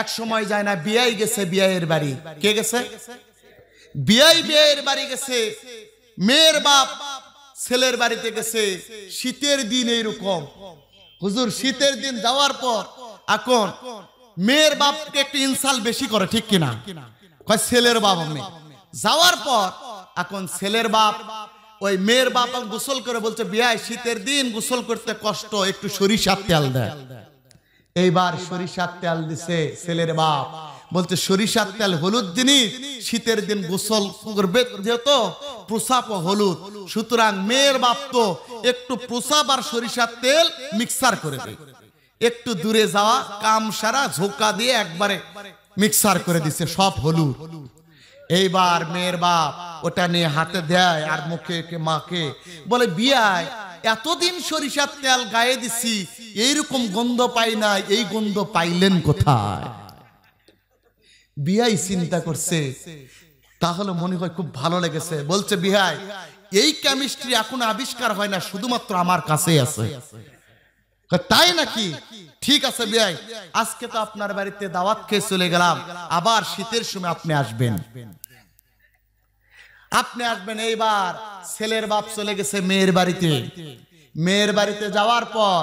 এক সময় যায় না বিয়াই গেছে বিয়ের বাড়ি কে গেছে বিয়াই বিয়ের বাড়ি গেছে মেয়ের বাপ ছেলের বাড়িতে গেছে শীতের দিন এইরকম হুজুর শীতের দিন যাওয়ার পর এখন মেয়ের বাপকে একটু ইনসাল বেশি করে ঠিক কিনা কয় ছেলের বাপ আমি যাওয়ার পর এখন ছেলের বাপ ওই মেয়ের বাপ গোসল করে বলছে বিয়ায় শীতের দিন গোসল করতে কষ্ট একটু সরিষার তেল দেয় এইবার সরিষার তেল দিছে ছেলের বাপ বলছে সরিষার তেল হলুদ জিনিস শীতের দিন গোসল করবে যেহেতু প্রসাব হলুদ সুতরাং মেয়ের বাপ তো একটু প্রসাব আর সরিষার তেল মিক্সার করে দেয় একটু দূরে যাওয়া কাম সারা ঝোঁকা দিয়ে একবারে মিক্সার করে দিছে সব হলুদ এইবার মেয়ের বাপ ওটা নিয়ে হাতে দেয় আর মুখে মাকে বলে বিয়ায় এতদিন সরিষার তেল গায়ে দিছি এইরকম গন্ধ পাই না এই গন্ধ পাইলেন কোথায় চিন্তা করছে তাহলে মনে হয় খুব ভালো লেগেছে বলছে বিহাই এই কেমিস্ট্রি এখন আবিষ্কার হয় না শুধুমাত্র আমার কাছে আছে তাই নাকি ঠিক আছে বিয়াই আজকে তো আপনার বাড়িতে দাওয়াত খেয়ে চলে গেলাম আবার শীতের সময় আপনি আসবেন আপনি আসবেন এইবার ছেলের বাপ চলে গেছে মেয়ের বাড়িতে মেয়ের বাড়িতে যাওয়ার পর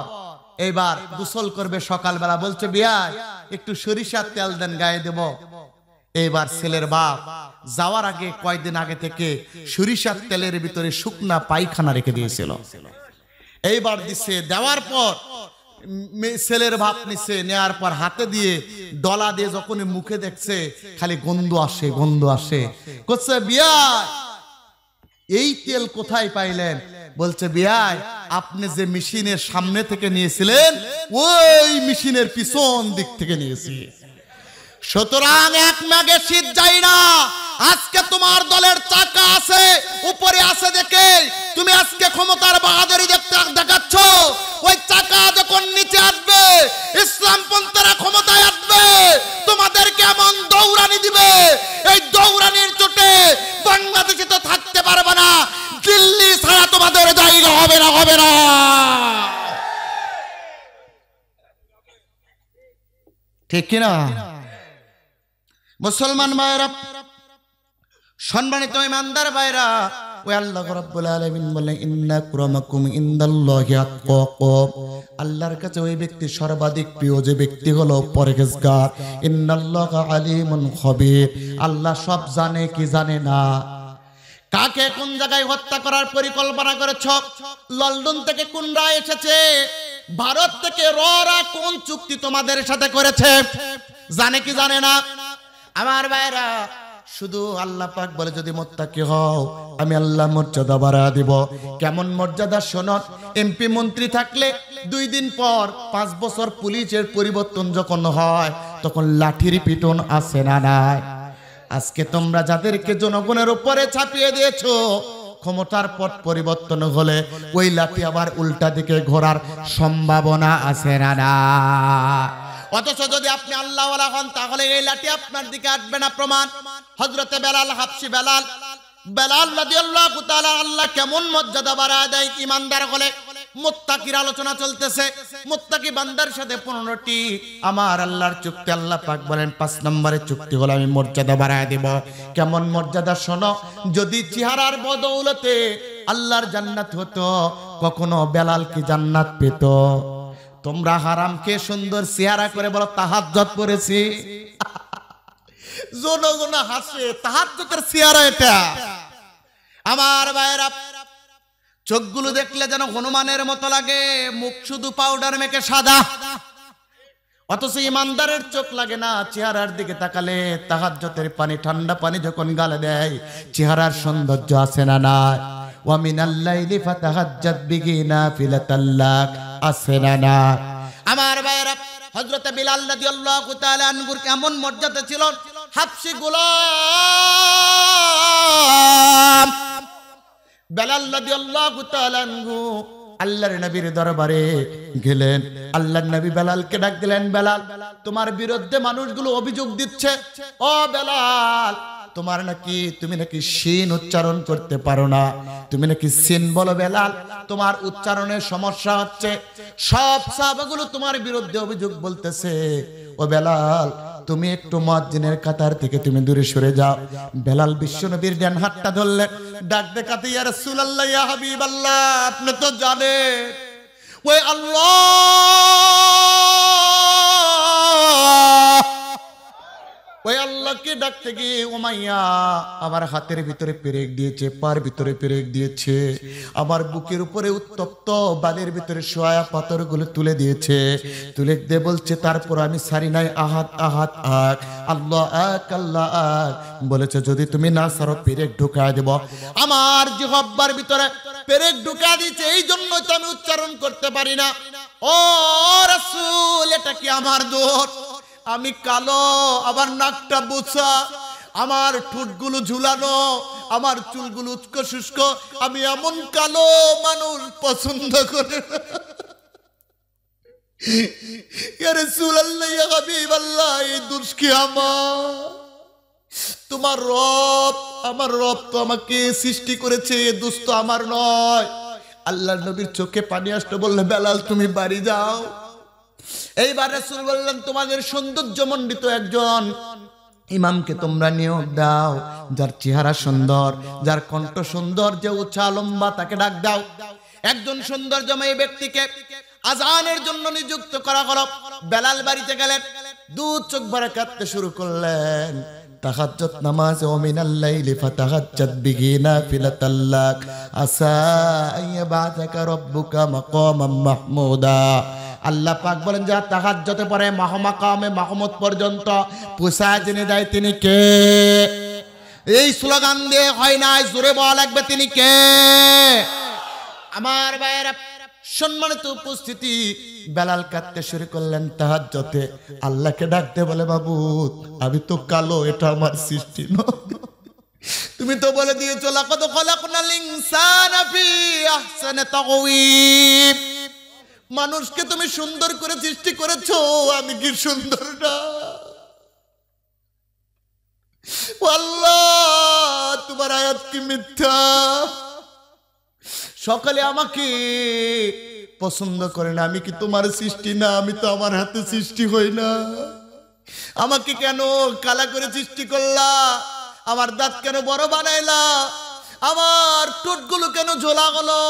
এইবার গোসল করবে সকালবেলা বলছে বিয়াই একটু সরিষার তেল দেন গায়ে দেব এইবার ছেলের বাপ যাওয়ার আগে কয়দিন আগে থেকে সরিষার তেলের ভিতরে শুকনা পায়খানা রেখে দিয়েছিল এইবার দিছে দেওয়ার পর ছেলের ভাত নিছে নেয়ার পর হাতে দিয়ে ডলা দিয়ে যখন মুখে দেখছে খালি গন্ধ আসে গন্ধ আসে করছে বিয়ার এই তেল কোথায় পাইলেন বলছে বিয়াই আপনি যে মেশিনের সামনে থেকে নিয়েছিলেন ওই মেশিনের পিছন দিক থেকে নিয়েছিলেন সুতরাং এক ম্যাগে শীত যাই না আজকে তোমার দলের চাকা আছে উপরে আছে দেখে তুমি আজকে ক্ষমতার বাহাদুরি দেখাচ্ছ ওই চাকা যখন নিচে আসবে ইসলাম পন্থারা ক্ষমতায় আসবে তোমাদেরকে এমন দৌড়ানি দিবে এই দৌড়ানির চোটে বাংলাদেশে তো থাকতে পারবে না দিল্লি ছাড়া তোমাদের জায়গা হবে না হবে না ঠিক কিনা মুসলমান ভাইরা সম্মানিত ইমানদার ভাইরা ওই আল্লাহ রাব্বুল আলামিন বলেন ইন্না কুরামাকুম ইনদাল্লাহি আল্লাহর কাছে ওই ব্যক্তি সর্বাধিক প্রিয় যে ব্যক্তি হলো পরহেজগার ইন্নাল্লাহা আলিমুন খবীর আল্লাহ সব জানে কি জানে না কাকে কোন জায়গায় হত্যা করার পরিকল্পনা করেছ লন্ডন থেকে কোন রায় এসেছে ভারত থেকে রা কোন চুক্তি তোমাদের সাথে করেছে জানে কি জানে না আমার বাইরা শুধু আল্লাহ পাক বলে যদি মোত্তাকি হও আমি আল্লাহ মর্যাদা বাড়া দিব কেমন মর্যাদা সনদ এমপি মন্ত্রী থাকলে দুই দিন পর পাঁচ বছর পুলিশের পরিবর্তন যখন হয় তখন লাঠির পিটন আসে না নাই আজকে তোমরা যাদেরকে জনগণের উপরে ছাপিয়ে দিয়েছো ক্ষমতার পথ পরিবর্তন হলে ওই লাঠি আবার উল্টা দিকে ঘোরার সম্ভাবনা আছে না অথচ যদি আপনি আল্লাহ হন তাহলে এই লাঠি আপনার দিকে আসবে না প্রমাণ হজরতে বেলাল হাফসি বেলাল বেলাল আল্লাহ কেমন মর্যাদা দেয় ইমানদার হলে মুত্তাকির আলোচনা চলতেছে মুত্তাকি বান্দার সাথে পনেরোটি আমার আল্লাহর চুক্তি আল্লাহ পাক বলেন পাঁচ নম্বরে চুক্তি হলো আমি মর্যাদা বাড়ায় দিব কেমন মর্যাদা শোনো যদি চেহারার বদৌলতে আল্লাহর জান্নাত হতো কখনো বেলাল কি জান্নাত পেত তোমরা হারামকে সুন্দর চেহারা করে বলো তাহাজ্জত করেছি জনগণ হাসে তাহাজ্জতের চেহারা এটা আমার ভাইরা চোখগুলো দেখলে যেন হনুমানের মতো লাগে মুখ শুধু পাউডার মেখে সাদা অথচ ইমানদারের চোখ লাগে না চেহারার দিকে তাকালে তাহাজ্জতের পানি ঠান্ডা পানি যখন গালে দেয় চেহারার সৌন্দর্য আসে না না ওয়ামিনাল্লাইলি ফাতাহাজ্জাত বিগিনা ফিলাতাল্লাক আছে না না আমার ভাইরা বিলাল আল্লাহ আনগুর কেমন মর্যাদা ছিল হাফসি গোলাম বেলাল নদী আনগু আল্লাহর নবীর দরবারে গেলেন আল্লাহর নবী বেলালকে ডাক দিলেন বেলাল তোমার বিরুদ্ধে মানুষগুলো অভিযোগ দিচ্ছে ও বেলাল তোমার নাকি তুমি নাকি সিন উচ্চারণ করতে পারো না তুমি নাকি সিন বলো বেলাল তোমার উচ্চারণের সমস্যা হচ্ছে সব সাহাবাগুলো তোমার বিরুদ্ধে অভিযোগ বলতেছে ও বেলাল তুমি একটু মসজিদের কাতার থেকে তুমি দূরে সরে যাও বেলাল বিশ্বনবীর ডান হাতটা ধরলেন ডাক দেখাতে ইয়া রাসূলুল্লাহ ইয়া হাবিবাল্লাহ আপনি তো জানেন ওই আল্লাহ ওই আল্লাহকে ডাকতে গিয়ে ওমাইয়া আমার হাতের ভিতরে পেরেক দিয়েছে পার ভিতরে পেরেক দিয়েছে আমার বুকের উপরে উত্তপ্ত বালির ভিতরে সোয়া গুলো তুলে দিয়েছে তুলে দে বলছে তারপর আমি সারি নাই আহাত আহাত আক আল্লাহ এক আল্লাহ এক বলেছে যদি তুমি না সারো পেরেক ঢুকায় দেব আমার হব্বার ভিতরে পেরেক ঢুকা দিয়েছে এই জন্য তো আমি উচ্চারণ করতে পারি না ও রাসূল এটা কি আমার দোষ আমি কালো আমার নাকটা বোছা আমার ঠোঁটগুলো ঝুলানো আমার চুলগুলো উৎক শুষ্ক আমি এমন কালো মানুষ পছন্দ করে তোমার রব আমার রব তো আমাকে সৃষ্টি করেছে আমার নয় নবীর চোখে পানি আসতো বললে বেলাল তুমি বাড়ি যাও এইবার রাসূল বললেন তোমাদের সৌন্দর্য সৌন্দর্যমণ্ডিত একজন ইমামকে তোমরা নিয়োগ দাও যার চেহারা সুন্দর যার কণ্ঠ সুন্দর যে উচ্চা লম্বা তাকে ডাক দাও একজন সুন্দর সৌন্দর্যময় ব্যক্তিকে আজানের জন্য নিযুক্ত করা হলো বেলাল বাড়িতে গেলেন দু চোখ ভরে কাঁদতে শুরু করলেন তাহাজ্জত নামাজ ও মিনাল লাইলি ফাতাহাজ্জাত বিহি নাফিলাতাল্লাক আসা আইয়াবাদাকা রাব্বুকা মাকামাম মাহমুদা আল্লাহ পাক বলেন তাহার তাহাজ্জতে পরে মাহমাকামে কামে মাহমদ পর্যন্ত পোষায় জেনে দেয় তিনি কে এই স্লোগান দিয়ে হয় নাই জোরে বলা লাগবে তিনি কে আমার ভাইয়েরা সম্মানিত উপস্থিতি বেলাল কাঁদতে শুরু করলেন তাহার যতে আল্লাহকে ডাকতে বলে বাবু আমি তো কালো এটা আমার সৃষ্টি ন তুমি তো বলে দিয়েছো লাকদ খলাকনাল ইনসানা ফি আহসানি তাকওয়িব মানুষকে তুমি সুন্দর করে সৃষ্টি করেছ আমি কি সুন্দর না তোমার আয়াত কি মিথ্যা সকালে আমাকে পছন্দ করে না আমি কি তোমার সৃষ্টি না আমি তো আমার হাতে সৃষ্টি হই না আমাকে কেন কালা করে সৃষ্টি করলা আমার দাঁত কেন বড় বানাইলা আমার টুটগুলো কেন ঝোলা গলো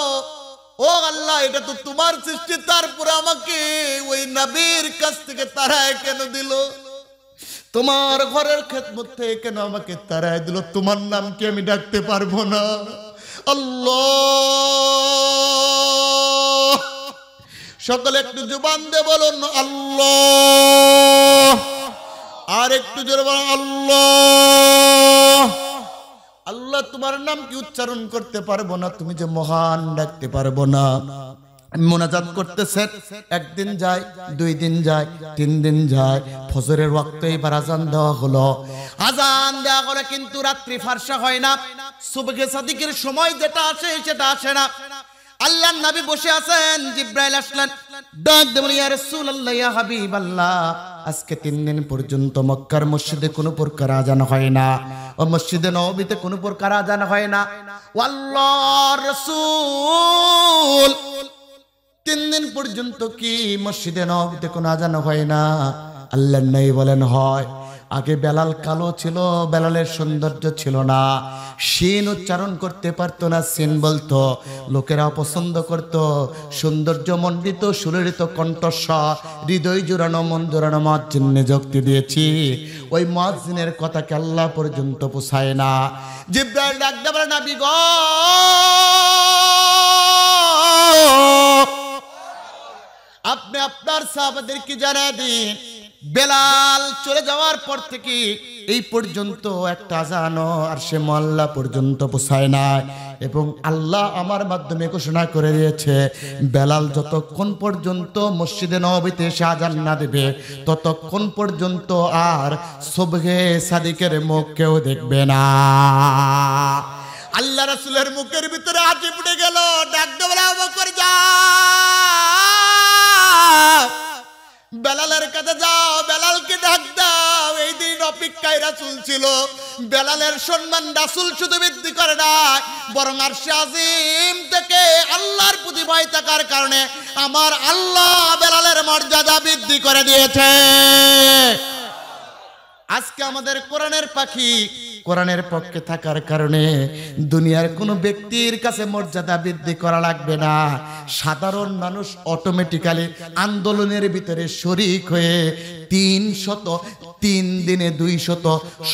ও আল্লাহ এটা তো তোমার সৃষ্টি তারপরে আমাকে ওই নবীর কাছ থেকে তারায় কেন দিল তোমার ঘরের ক্ষেত মধ্যে কেন আমাকে তারায় দিল তোমার নাম কি আমি ডাকতে পারবো না আল্লাহ সকলে একটু জুবান দে বলুন আল্লাহ আর একটু জোরে বলুন আল্লাহ আল্লাহ তোমার নাম কি উচ্চারণ করতে পারবো না তুমি যে মহান ডাকতে পারবো না মোনাজাত করতেছে একদিন যায় দুই দিন যায় তিন দিন যায় ফজরের ওয়াক্ত এবার আজান দেওয়া হলো আজান দেওয়া হলো কিন্তু রাত্রি ফার্সা হয় না সুবগে সাদিকের সময় যেটা আসে সেটা আসে না আল্লাহর নবী বসে আছেন জিব্রাইল আসলেন ডাক দেবেন ইয়া রাসূলুল্লাহ ইয়া হাবিবাল্লাহ আজকে তিন দিন পর্যন্ত মক্কার মসজিদে কোনো প্রকার আজান হয় না ও মসজিদে নবীতে কোনো প্রকার আজান হয় না রসুল তিন দিন পর্যন্ত কি মসজিদে নবীতে কোনো আজান হয় না আল্লাহ নাই বলেন হয় আগে বেলাল কালো ছিল বেলালের সৌন্দর্য ছিল না সেন উচ্চারণ করতে পারতো না সেন বলতো লোকেরা পছন্দ করত সৌন্দর্য মন্ডিত সুরিত কণ্ঠস্বর হৃদয় জোরানো মন জোড়ানো মহাজিনে যুক্তি দিয়েছি ওই মহাজিনের কথা কেল্লা পর্যন্ত পোষায় না জিব্রাইল ডাকতে পারে না বিগ আপনি আপনার সাহাবাদেরকে জানা দিন বেলাল চলে যাওয়ার পর থেকে এই পর্যন্ত একটা জানো আর সে মহল্লা পর্যন্ত পোষায় না এবং আল্লাহ আমার মাধ্যমে ঘোষণা করে দিয়েছে বেলাল যতক্ষণ পর্যন্ত মসজিদে নবীতে শাহজান না দেবে ততক্ষণ পর্যন্ত আর সবহে সাদিকের মুখ কেউ দেখবে না আল্লাহ রাসুলের মুখের ভিতরে আজি ফুটে গেল ডাক্তার যা বেলালের কাছে যাও বেলালকে ডাক দাও এই দিন অপেক্ষায়রা রাসুল বেলালের সম্মান রাসুল শুধু বৃদ্ধি করে নাই বরং আর শাহিম থেকে আল্লাহর প্রতি ভয় থাকার কারণে আমার আল্লাহ বেলালের মর্যাদা বৃদ্ধি করে দিয়েছে আজকে আমাদের কোরআনের পাখি কোরআনের পক্ষে থাকার কারণে দুনিয়ার কোনো ব্যক্তির কাছে মর্যাদা বৃদ্ধি করা লাগবে না সাধারণ মানুষ অটোমেটিক্যালি আন্দোলনের ভিতরে শরিক হয়ে তিন শত তিন দিনে দুই শত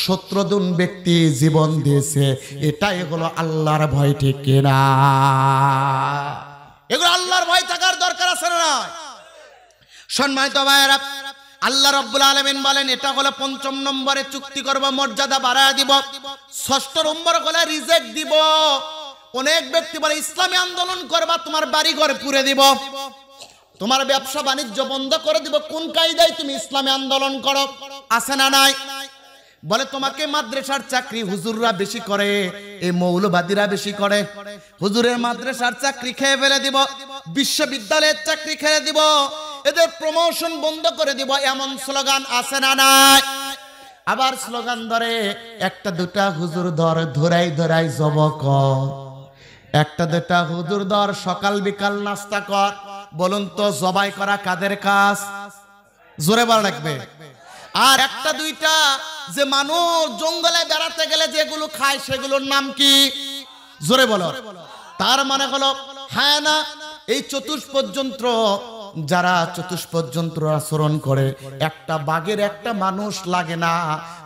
সতেরো জন ব্যক্তি জীবন দিয়েছে এটাই হলো আল্লাহর ভয় ঠিক কিনা এগুলো আল্লাহর ভয় থাকার দরকার আছে না সম্মানিত ভাইয়েরা আল্লাহ রব্বুল আলমিন বলেন এটা হলো পঞ্চম নম্বরে চুক্তি করব মর্যাদা বাড়ায় দিব ষষ্ঠ নম্বর হলে রিজেক্ট দিব অনেক ব্যক্তি বলে ইসলামী আন্দোলন করবা তোমার বাড়ি ঘর পুড়ে দিব তোমার ব্যবসা বাণিজ্য বন্ধ করে দিব কোন কায়দায় তুমি ইসলামী আন্দোলন করো আছে না নাই বলে তোমাকে মাদ্রাসার চাকরি হুজুররা বেশি করে এই মৌলবাদীরা বেশি করে হুজুরের মাদ্রাসার চাকরি খেয়ে ফেলে দিব বিশ্ববিদ্যালয়ের চাকরি খেয়ে দিব এদের প্রমোশন বন্ধ করে দিব এমন স্লোগান আছে না নাই আবার স্লোগান ধরে একটা দুটা হুজুর ধর ধরাই ধরাই জবক একটা দেটা হুজুর দর সকাল বিকাল নাস্তা কর বলুন তো জবাই করা কাদের কাজ জোরে বার রাখবে আর একটা দুইটা যে মানুষ জঙ্গলে বেড়াতে গেলে যেগুলো খায় সেগুলোর নাম কি জোরে বলো তার মানে হলো হ্যাঁ না এই চতুষ পর্যন্ত যারা চতুষ্পদ যন্ত্র আচরণ করে একটা বাঘের একটা মানুষ লাগে না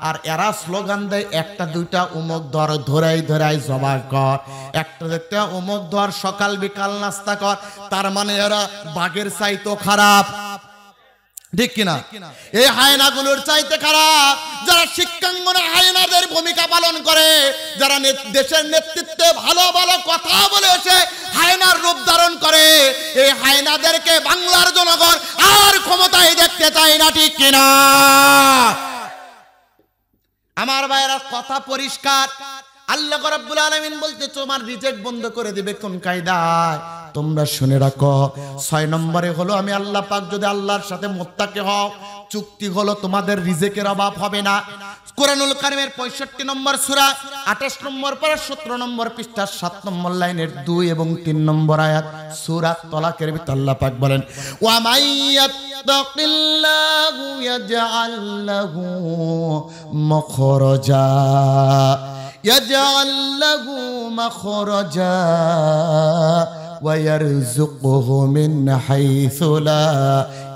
আর এরা স্লোগান দেয় একটা দুইটা উমক ধর ধরাই ধরাই জবা কর একটা দুইটা উমক ধর সকাল বিকাল নাস্তা কর তার মানে এরা বাঘের চাইতো খারাপ ঠিক কিনা এই হায়নাগুলোর চাইতে খারাপ যারা শিক্ষাঙ্গনে হায়নাদের ভূমিকা পালন করে যারা দেশের নেতৃত্বে ভালো ভালো কথা বলে এসে হায়নার রূপ অনুসরণ করে এই হায়নাদেরকে বাংলার জনগণ আর ক্ষমতায় দেখতে চায় না ঠিক কিনা আমার ভাইয়েরা কথা পরিষ্কার আল্লাহ বলতে তোমার রিজেক্ট বন্ধ করে দিবে কোন কায়দায় তোমরা শুনে রাখো ছয় নম্বরে হলো আমি আল্লাহ পাক যদি আল্লাহর সাথে মোত্তাকে হও চুক্তি হলো তোমাদের রিজেকের অভাব হবে না কোরআনুল কারিমের পঁয়ষট্টি নম্বর সুরা আঠাশ নম্বর পারা সতেরো নম্বর পৃষ্ঠার সাত নম্বর লাইনের দুই এবং তিন নম্বর আয়াত সুরা তলাকের ভিতর পাক বলেন মখরজা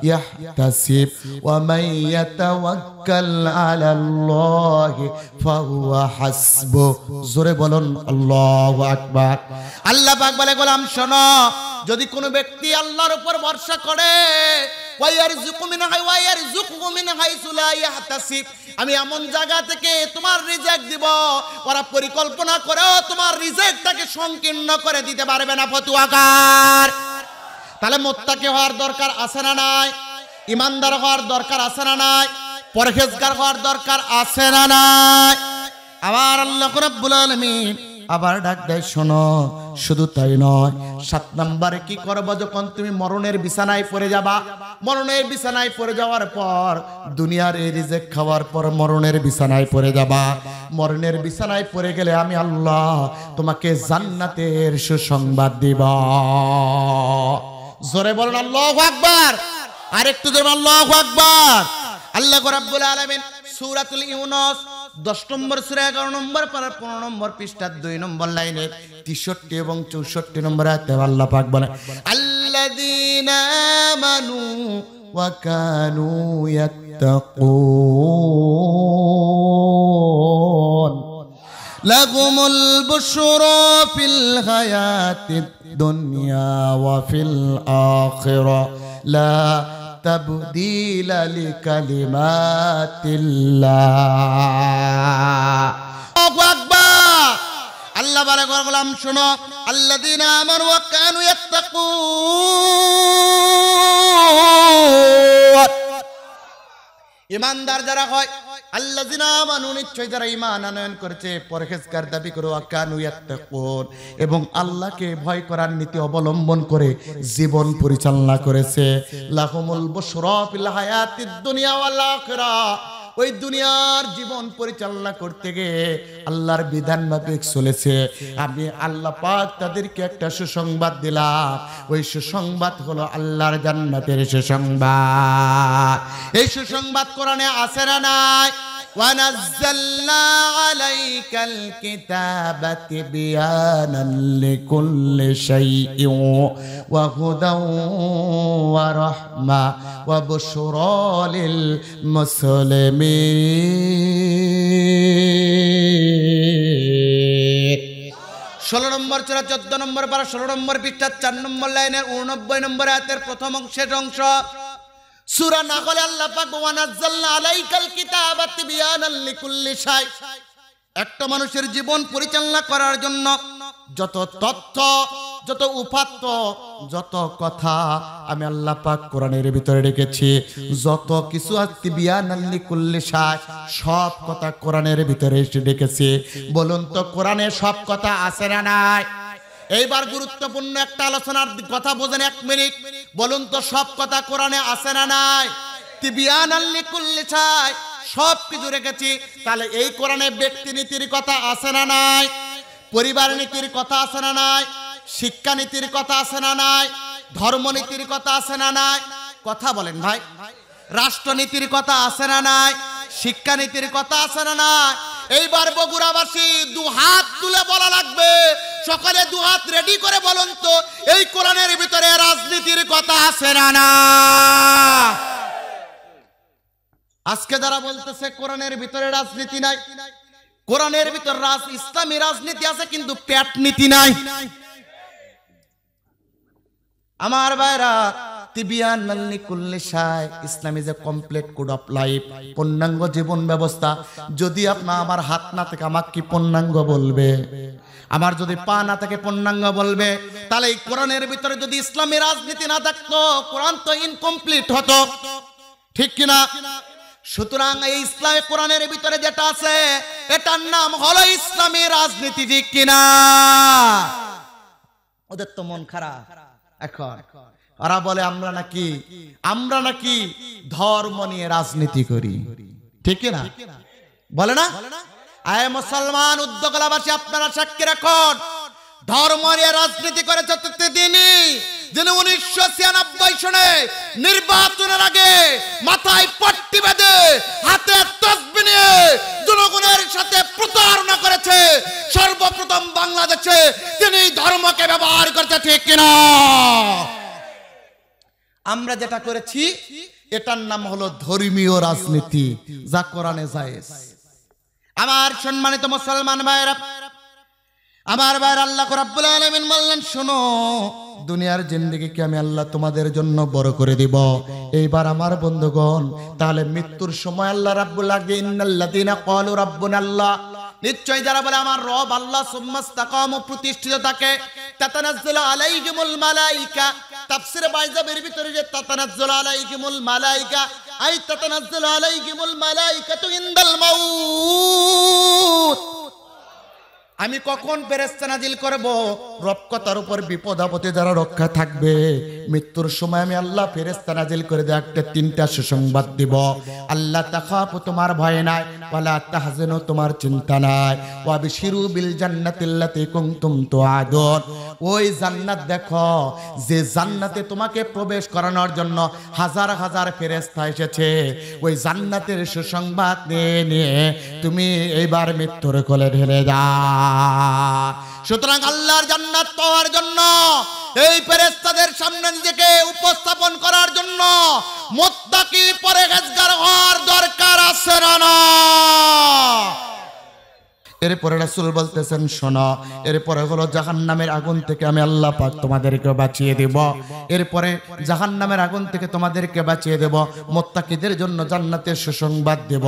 يحتسب ومن يتوكل على الله فهو حسبه জোরে বলুন আল্লাহু আকবার আল্লাহ পাক বলে গোলাম শোনো যদি কোনো ব্যক্তি আল্লাহর উপর ভরসা করে আমি এমন জায়গা থেকে তোমার রিজেক্ট দিব ওরা পরিকল্পনা করে তোমার তাকে সংকীর্ণ করে দিতে পারবে না ফতুয়াকার তাহলে মোত্তাকে হওয়ার দরকার আছে না নাই ইমানদার হওয়ার দরকার আছে না নাই পরহেজগার হওয়ার দরকার আছে না নাই আবার আল্লাহ রাব্বুল আলামিন আবার ডাক দেয় শোনো শুধু তাই নয় সাত নাম্বারে কি করবো যখন তুমি মরণের বিছানায় পড়ে যাবা মরণের বিছানায় পড়ে যাওয়ার পর দুনিয়ার এই রিজেক খাওয়ার পর মরণের বিছানায় পড়ে যাবা মরণের বিছানায় পড়ে গেলে আমি আল্লাহ তোমাকে জান্নাতের সুসংবাদ দিব জোরে বলুন আল্লাহ আর একটু জোরে আল্লাহ আকবর আল্লাহ রাব্বুল আলামিন সূরাতুল ইউনুস দশ নম্বর সুরা এগারো নম্বর পারা পনেরো নম্বর দুই নম্বর লাইনে তেষট্টি এবং চৌষট্টি নম্বর আয়াতে আল্লাহ পাক বলে আল্লাদিনা মানু ওয়াকানু ইয়াত্তাকুন লাহুমুল বুশরা ফিল হায়াতিদ الدنيا وفي الآخرة لا تبديل لكلمات الله আল্লাহ বারে করলাম الله আল্লাহ الذين آمنوا وكانوا يتقون ইমানদার যারা হয় আল্লাহ মানু নিশ্চয় যারা ইমান আনয়ন করেছে পরহেজকার দাবি করে এবং আল্লাহকে ভয় করার নীতি অবলম্বন করে জীবন পরিচালনা করেছে লাহমুল বসরা ওই দুনিয়ার জীবন পরিচালনা করতে গিয়ে আল্লাহর বিধান মাফিক চলেছে আমি আল্লাহ পাক তাদেরকে একটা সুসংবাদ দিলাম ওই সুসংবাদ হলো আল্লাহর জান্নাতের সুসংবাদ এই সুসংবাদ কোরআনে আছে না নাই ونزلنا عليك الكتاب وهدى ورحمة وبشرى للمسلمين ষোলো নম্বর চোরা চোদ্দ নম্বর বারো ষোলো নম্বর পৃষ্ঠার চার নম্বর লাইনের উনব্বই নম্বর হাতের প্রথম অংশের অংশ সুরা না হলে আল্লাহ পাক আলাইকাল কিতাবা তিবিয়ানাল লিকুল্লি একটা মানুষের জীবন পরিচালনা করার জন্য যত তথ্য যত উপাত্ত যত কথা আমি আল্লাহ পাক কোরআনের ভিতরে রেখেছি যত কিছু আত্মিবিয়ানাল্লি কুল্লি সব কথা কোরআনের ভিতরে এসে রেখেছি বলুন তো কোরআনে সব কথা আছে না নাই এইবার গুরুত্বপূর্ণ একটা আলোচনার কথা বোঝেন এক মিনিট বলুন তো সব কথা কোরআনে আছে না নাই তিবিয়ানাল্লি কুল্লি সব কিছু রেখেছি তাহলে এই কোরআনে ব্যক্তি নীতির কথা আছে না নাই পরিবার নীতির কথা আছে না নাই শিক্ষানীতির কথা আছে না নাই ধর্মনীতির কথা আছে না নাই কথা বলেন ভাই রাষ্ট্রনীতির কথা আছে না নাই শিক্ষানীতির কথা আছে না নাই এইবার বগুড়াবাসী দু হাত তুলে বলা লাগবে সকালে দু হাত রেডি করে বলুন তো এই কোরআনের ভিতরে রাজনীতির কথা আছে না না আজকে যারা বলতেছে কোরআনের ভিতরে রাজনীতি নাই কোরআনের ভিতর রাজ ইসলামী রাজনীতি আছে কিন্তু প্যাট নীতি নাই আমার ভাইরা তিবিয়ান কুল্লি Islam is a complete code of life পূর্ণাঙ্গ জীবন ব্যবস্থা যদি আপনার আমার হাত না থাকে আমাকে কি পূর্ণাঙ্গ বলবে আমার যদি পা না থাকে পূর্ণাঙ্গ বলবে তাহলে এই কোরআনের ভিতরে যদি ইসলামী রাজনীতি না থাকতো কোরআন তো ইনকমপ্লিট হতো ঠিক কিনা সুতরাং এই ইসলামী কোরআনের ভিতরে যেটা আছে এটার নাম হলো ইসলামী রাজনীতি ঠিক কিনা ওদের তো মন খারাপ এখন ওরা বলে আমরা নাকি আমরা নাকি ধর্ম নিয়ে রাজনীতি করি ঠিক না বলে না আয় মুসলমান উদ্যোগলাবাসী আপনারা সাক্ষী রাখুন ধর্ম নিয়ে রাজনীতি করে চতুর্থ দিনই যেন উনিশশো ছিয়ানব্বই সনে নির্বাচনের আগে মাথায় পট্টি বেঁধে হাতে তসবি নিয়ে জনগণের সাথে প্রতারণা করেছে সর্বপ্রথম বাংলাদেশে তিনি ধর্মকে ব্যবহার করতে ঠিক কিনা আমরা যেটা করেছি এটার নাম হলো ধর্মীয় রাজনীতি যা কোরআনে জায়েজ আমার সম্মানিত মুসলমান ভাইরা আমার ভাইরা আল্লাহ রাব্বুল আলামিন বললেন শোনো দুনিয়ার জিন্দিগিকে আমি আল্লাহ তোমাদের জন্য বড় করে দিব এইবার আমার বন্ধুগণ তাহলে মৃত্যুর সময় আল্লাহ রাব্বুল ইন্নাল্লাযিনা ক্বালু নিশ্চয় যারা বলে আমার রব আল্লাহ প্রতিষ্ঠিত থাকে তাতানাজ্জালু আলাইহিমুল বাইজাবের ভিতরে যে আলাইহিমুল মালাইকা আই তাতানাজ্জালু আলাইহিমুল ইনদাল মাউত আমি কখন ফেরেস্তা দিল করব রক্ষতার উপর বিপদ আপদে যারা রক্ষা থাকবে মৃত্যুর সময় আমি আল্লাহ ফেরেস্তানা দিল করে দেয় একটা তিনটা সুসংবাদ দিব আল্লাহ তাখাপ তোমার ভয় নাই ওয়ালা তাহজেন তোমার চিন্তা নাই ওয়া বিশিরু বিল জান্নাতিল্লাতি কুনতুম তুআদুন ওই জান্নাত দেখো যে জান্নাতে তোমাকে প্রবেশ করানোর জন্য হাজার হাজার ফেরেস্তা এসেছে ওই জান্নাতের সুসংবাদ নিয়ে নিয়ে তুমি এইবার মৃত্যুর কোলে ঢেলে দাও সুতরাং আল্লাহর জান্নাত পাওয়ার জন্য এই ফেরেস্তাদের সামনে নিজেকে উপস্থাপন করার জন্য মোত্তাকি পরেহেজগার হওয়ার দরকার আছে না এরপরে রাসুল বলতেছেন শোনো এরপরে হলো জাহান নামের আগুন থেকে আমি আল্লাহ পাক তোমাদেরকে বাঁচিয়ে দেব এরপরে জাহান নামের আগুন থেকে তোমাদেরকে বাঁচিয়ে দেব মোত্তাকিদের জন্য জান্নাতের সুসংবাদ দেব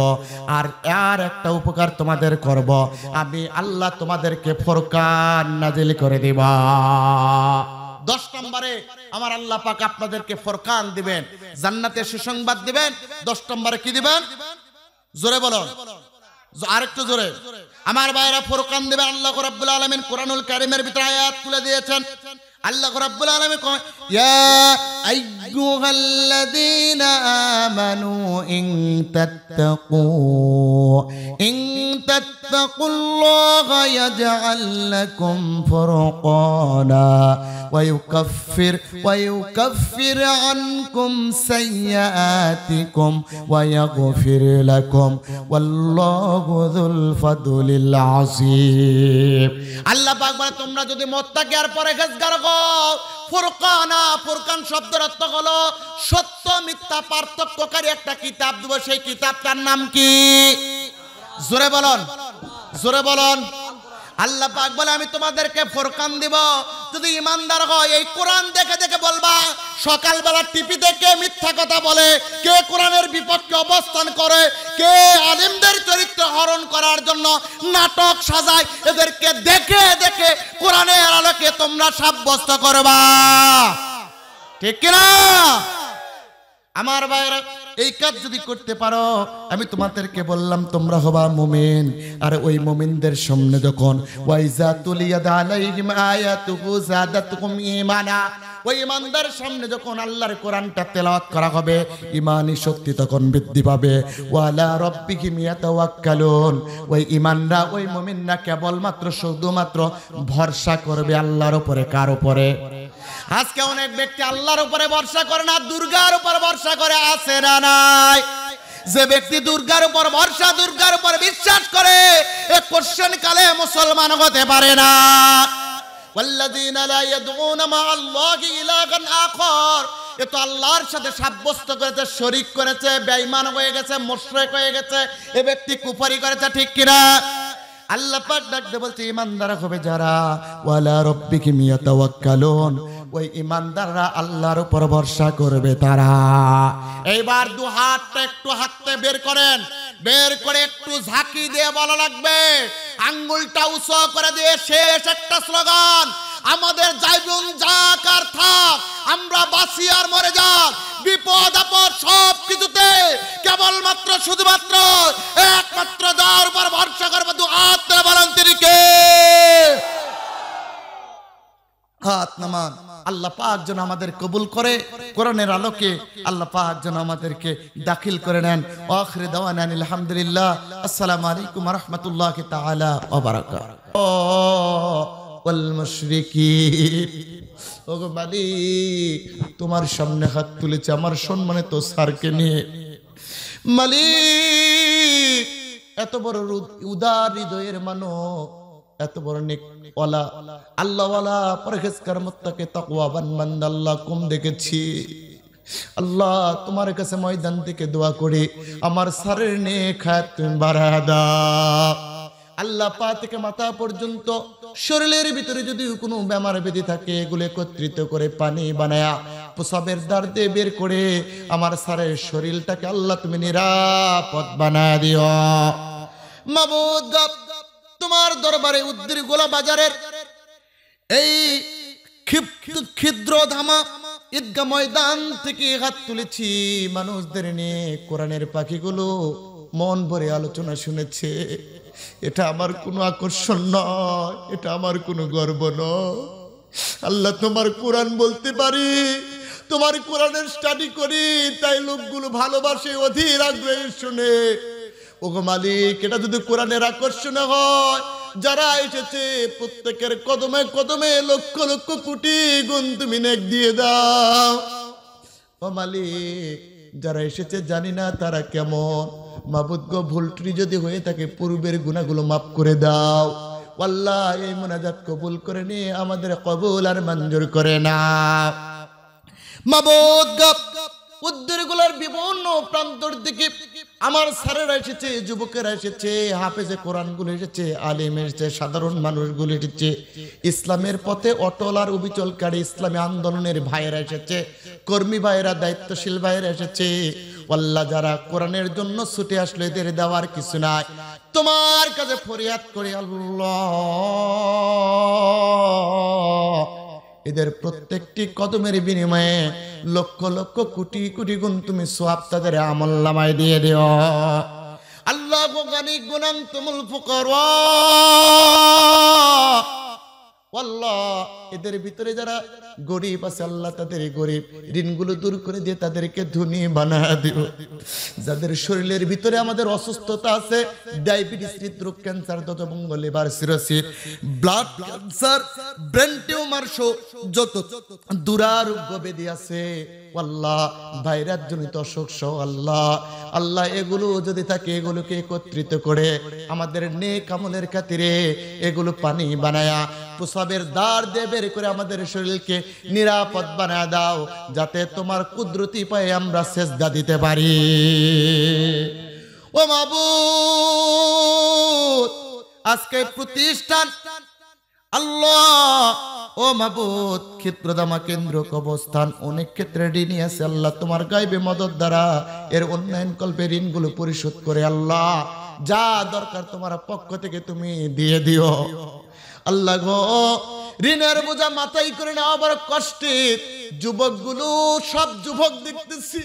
আর আর একটা উপকার তোমাদের করব আমি আল্লাহ তোমাদেরকে ফোরকান নাজিল করে দেব দশ নম্বরে আমার আল্লাহ পাক আপনাদেরকে ফোরকান দিবেন জান্নাতের সুসংবাদ দিবেন দশ নম্বরে কি দিবেন জোরে বলো আরেকটু জোরে আমার ভাইরা ফোরকান দেবে আল্লাহ রাব্বুল আলামিন কোরআনুল কারীমের ভিতরে আয়াত তুলে দিয়েছেন আল্লাহ রাব্বুল আলামিন কয় ইয়া আইয়ুহাল্লাযীনা আমানু ইন তাত্তাকু ইন তাত্তাকু فاتقوا الله يجعل لكم فرقانا ويكفر ويكفر عنكم سيئاتكم ويغفر لكم والله ذو الفضل العظيم আল্লাহ পাক বলে তোমরা যদি মুত্তাকি আর পরহেজগার হও ফুরকানা ফুরকান শব্দের অর্থ হলো সত্য মিথ্যা পার্থক্যকারী একটা কিতাব দেব সেই কিতাবটার নাম কি জোরে বলুন জোরে বলন আল্লাহ পাক বলে আমি তোমাদেরকে ফোরকান দিব যদি ইমানদার হয় এই কোরআন দেখে দেখে বলবা সকালবেলা টিভিতে কে মিথ্যা কথা বলে কে কোরআনের বিপক্ষে অবস্থান করে কে আলিমদের চরিত্র হরণ করার জন্য নাটক সাজায় এদেরকে দেখে দেখে কোরআনের আলোকে তোমরা সাব্যস্ত করবা ঠিক কিনা আমার ভাইরা এই কাজ যদি করতে পারো আমি তোমাদেরকে বললাম তোমরা হবা মুমিন আর ওই মুমিনদের সামনে যখন ওয়াইজা তুলিয়া দা দালাইহিম আয়াতুহু যাদাতুকুম ঈমানা ওই ইমানদার সামনে যখন আল্লাহর কোরআনটা তেলাওয়াত করা হবে ইমানি শক্তি তখন বৃদ্ধি পাবে ওয়ালা রব্বিহিম ইয়াতাওয়াক্কালুন ওই ইমানরা ওই মুমিনরা কেবলমাত্র শুধুমাত্র ভরসা করবে আল্লাহর উপরে কার উপরে আজকে অনেক ব্যক্তি আল্লাহর উপরে ভরসা করে না দুর্গার উপর ভরসা করে আছে না নাই যে ব্যক্তি দুর্গার উপর ভরসা দুর্গার উপর বিশ্বাস করে এ কোশ্চেন কালে মুসলমান হতে পারে না والذين لا يدعون مع الله إلها آخر এ তো আল্লাহর সাথে সাব্যস্ত করেছে শরীক করেছে বেঈমান হয়ে গেছে মুশরিক হয়ে গেছে এ ব্যক্তি কুফরি করেছে ঠিক কি না আল্লাহ পাক ডাকতে বলছে ইমানদার হবে যারা ওয়ালা রাব্বিকুম ইয়াতাওয়াক্কালুন ওই ইমানদাররা আল্লাহর উপর ভরসা করবে তারা এইবার দু হাতটা একটু হাততে বের করেন বের করে একটু ঝাঁকি দিয়ে বলা লাগবে আঙ্গুলটা উঁচু করে দিয়ে শেষ একটা স্লোগান আমাদের যাইবুন যাক থাক আমরা বাসি আর মরে যাক বিপদ আপদ সব কিছুতে কেবলমাত্র শুধুমাত্র একমাত্র যার উপর ভরসা করবে দু হাত বলেন তিনি কে হাত নামান আল্লাহ পাক যেন আমাদের কবুল করে কোরআনের আলোকে আল্লাহ পাক যেন আমাদেরকে দাখিল করে নেন আখরে দাওয়ান আলহামদুলিল্লাহ আসসালামু আলাইকুম রহমতুল্লাহ তাআলা ওয়া বারাকাতুহু তোমার সামনে হাত তুলেছে আমার সম্মানে তো সারকে নিয়ে মালিক এত বড় উদার হৃদয়ের মানুষ এত বড় নেক আল্লাহ আল্লাহওয়ালা পরহেজকার মোত্তাকে তকওয়াবান বান্দা আল্লাহ কম দেখেছি আল্লাহ তোমার কাছে ময়দান থেকে দোয়া করি আমার সারের নে খায় তুমি বাড়া দাও আল্লাহ পা থেকে মাথা পর্যন্ত শরীরের ভিতরে যদি কোনো বেমার ব্যাধি থাকে এগুলো একত্রিত করে পানি বানায়া প্রসাবের দ্বার দিয়ে বের করে আমার সারের শরীরটাকে আল্লাহ তুমি নিরাপদ বানায় দিও মাবুদ তোমার দরবারে উদ্দির গোলা বাজারের এই ক্ষিদ্র ধামা ঈদগা ময়দান থেকে হাত তুলেছি মানুষদের নিয়ে কোরআনের পাখিগুলো মন ভরে আলোচনা শুনেছে এটা আমার কোনো আকর্ষণ নয় এটা আমার কোনো গর্ব নয় আল্লাহ তোমার কোরআন বলতে পারি তোমার কোরআনের স্টাডি করি তাই লোকগুলো ভালোবাসে অধীর আগ্রহে শুনে ওগো মালিক এটা যদি কোরআনের আকর্ষণ হয় যারা এসেছে প্রত্যেকের কদমে কদমে লক্ষ লক্ষ কোটি গুণ তুমি নেক দিয়ে দাও ও মালিক যারা এসেছে জানি না তারা কেমন মাবুদ গো ভুলটি যদি হয়ে থাকে পূর্বের গুণাগুলো মাফ করে দাও আল্লাহ এই মোনাজাত কবুল করে নিয়ে আমাদের কবুল আর মঞ্জুর করে না মাবুদ গাপ উদ্দেরগুলোর বিভিন্ন প্রান্তর দিকে আমার স্যারেরা এসেছে যুবকের এসেছে হাফেজে কোরআন গুলো এসেছে আলিম এসেছে সাধারণ গুলি এসেছে ইসলামের পথে অটল আর অবিচলকারী ইসলামী আন্দোলনের ভাইয়েরা এসেছে কর্মী ভাইয়েরা দায়িত্বশীল ভাইয়েরা এসেছে ওল্লা যারা কোরআনের জন্য ছুটে আসলো এদের দেওয়ার কিছু নাই তোমার কাছে ফরিয়াদ করে আল্লাহ এদের প্রত্যেকটি কদমের বিনিময়ে লক্ষ লক্ষ কোটি কোটি গুণ তুমি সোয়াব তাদের আমল নামায় দিয়ে দিও আল্লাহ গুণান্তমুল তুমুল ফুকর এদের ভিতরে যারা গরিব আছে আল্লাহ তাদের গরিব ঋণগুলো দূর করে দিয়ে তাদেরকে ধনী বানা দিও যাদের শরীরের ভিতরে আমাদের অসুস্থতা আছে ডায়াবেটিস হৃদরোগ ক্যান্সার দতবঙ্গ liver cirrhosis blood cancer brain tumour সহ যত দুরারোগ্য বেদি আছে আল্লাহ ভাইরাত জনিত অসুখ সহ আল্লাহ আল্লাহ এগুলো যদি থাকে এগুলোকে একত্রিত করে আমাদের নে কামলের খাতিরে এগুলো পানি বানায়া পোসাবের দ্বার দিয়ে বের করে আমাদের শরীরকে নিরাপদ বানায় দাও যাতে তোমার কুদরতি পায়ে আমরা শেষ দা দিতে পারি ও মাবু আজকে প্রতিষ্ঠান আল্লাহ ও মাবুদ ক্ষিপ্রদামা কেন্দ্র অবস্থান অনেক ক্ষেত্রে ঋণ আছে আল্লাহ তোমার গাইবে মদত দ্বারা এর উন্নয়ন কল্পে ঋণগুলো পরিশোধ করে আল্লাহ যা দরকার তোমার পক্ষ থেকে তুমি দিয়ে দিও আল্লাহ গো ঋণের বোঝা মাথায় করে নেওয়া বড় কষ্টে যুবকগুলো সব যুবক দেখতেছি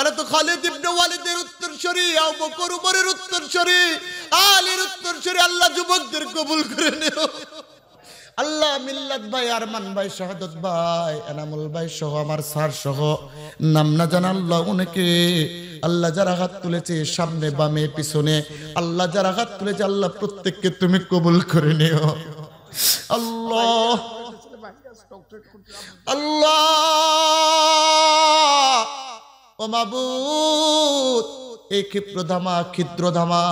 এরা তো খালিদ ইবনে ওয়ালিদের উত্তরসরি আবু বকর উমরের উত্তরসরি আলীর উত্তরসরি আল্লাহ যুবকদের কবুল করে নেও আল্লাহ মিল্লাত ভাই আরমান ভাই শাহাদত ভাই এনামুল ভাই সহ আমার স্যার সহ নাম না জানা আল্লাহ অনেকে আল্লাহ যারা হাত তুলেছে সামনে বামে পিছনে আল্লাহ যারা হাত তুলেছে আল্লাহ প্রত্যেককে তুমি কবুল করে নিও আল্লাহ আল্লাহ ও মাবুদ এই ক্ষিপ্রধামা ধামা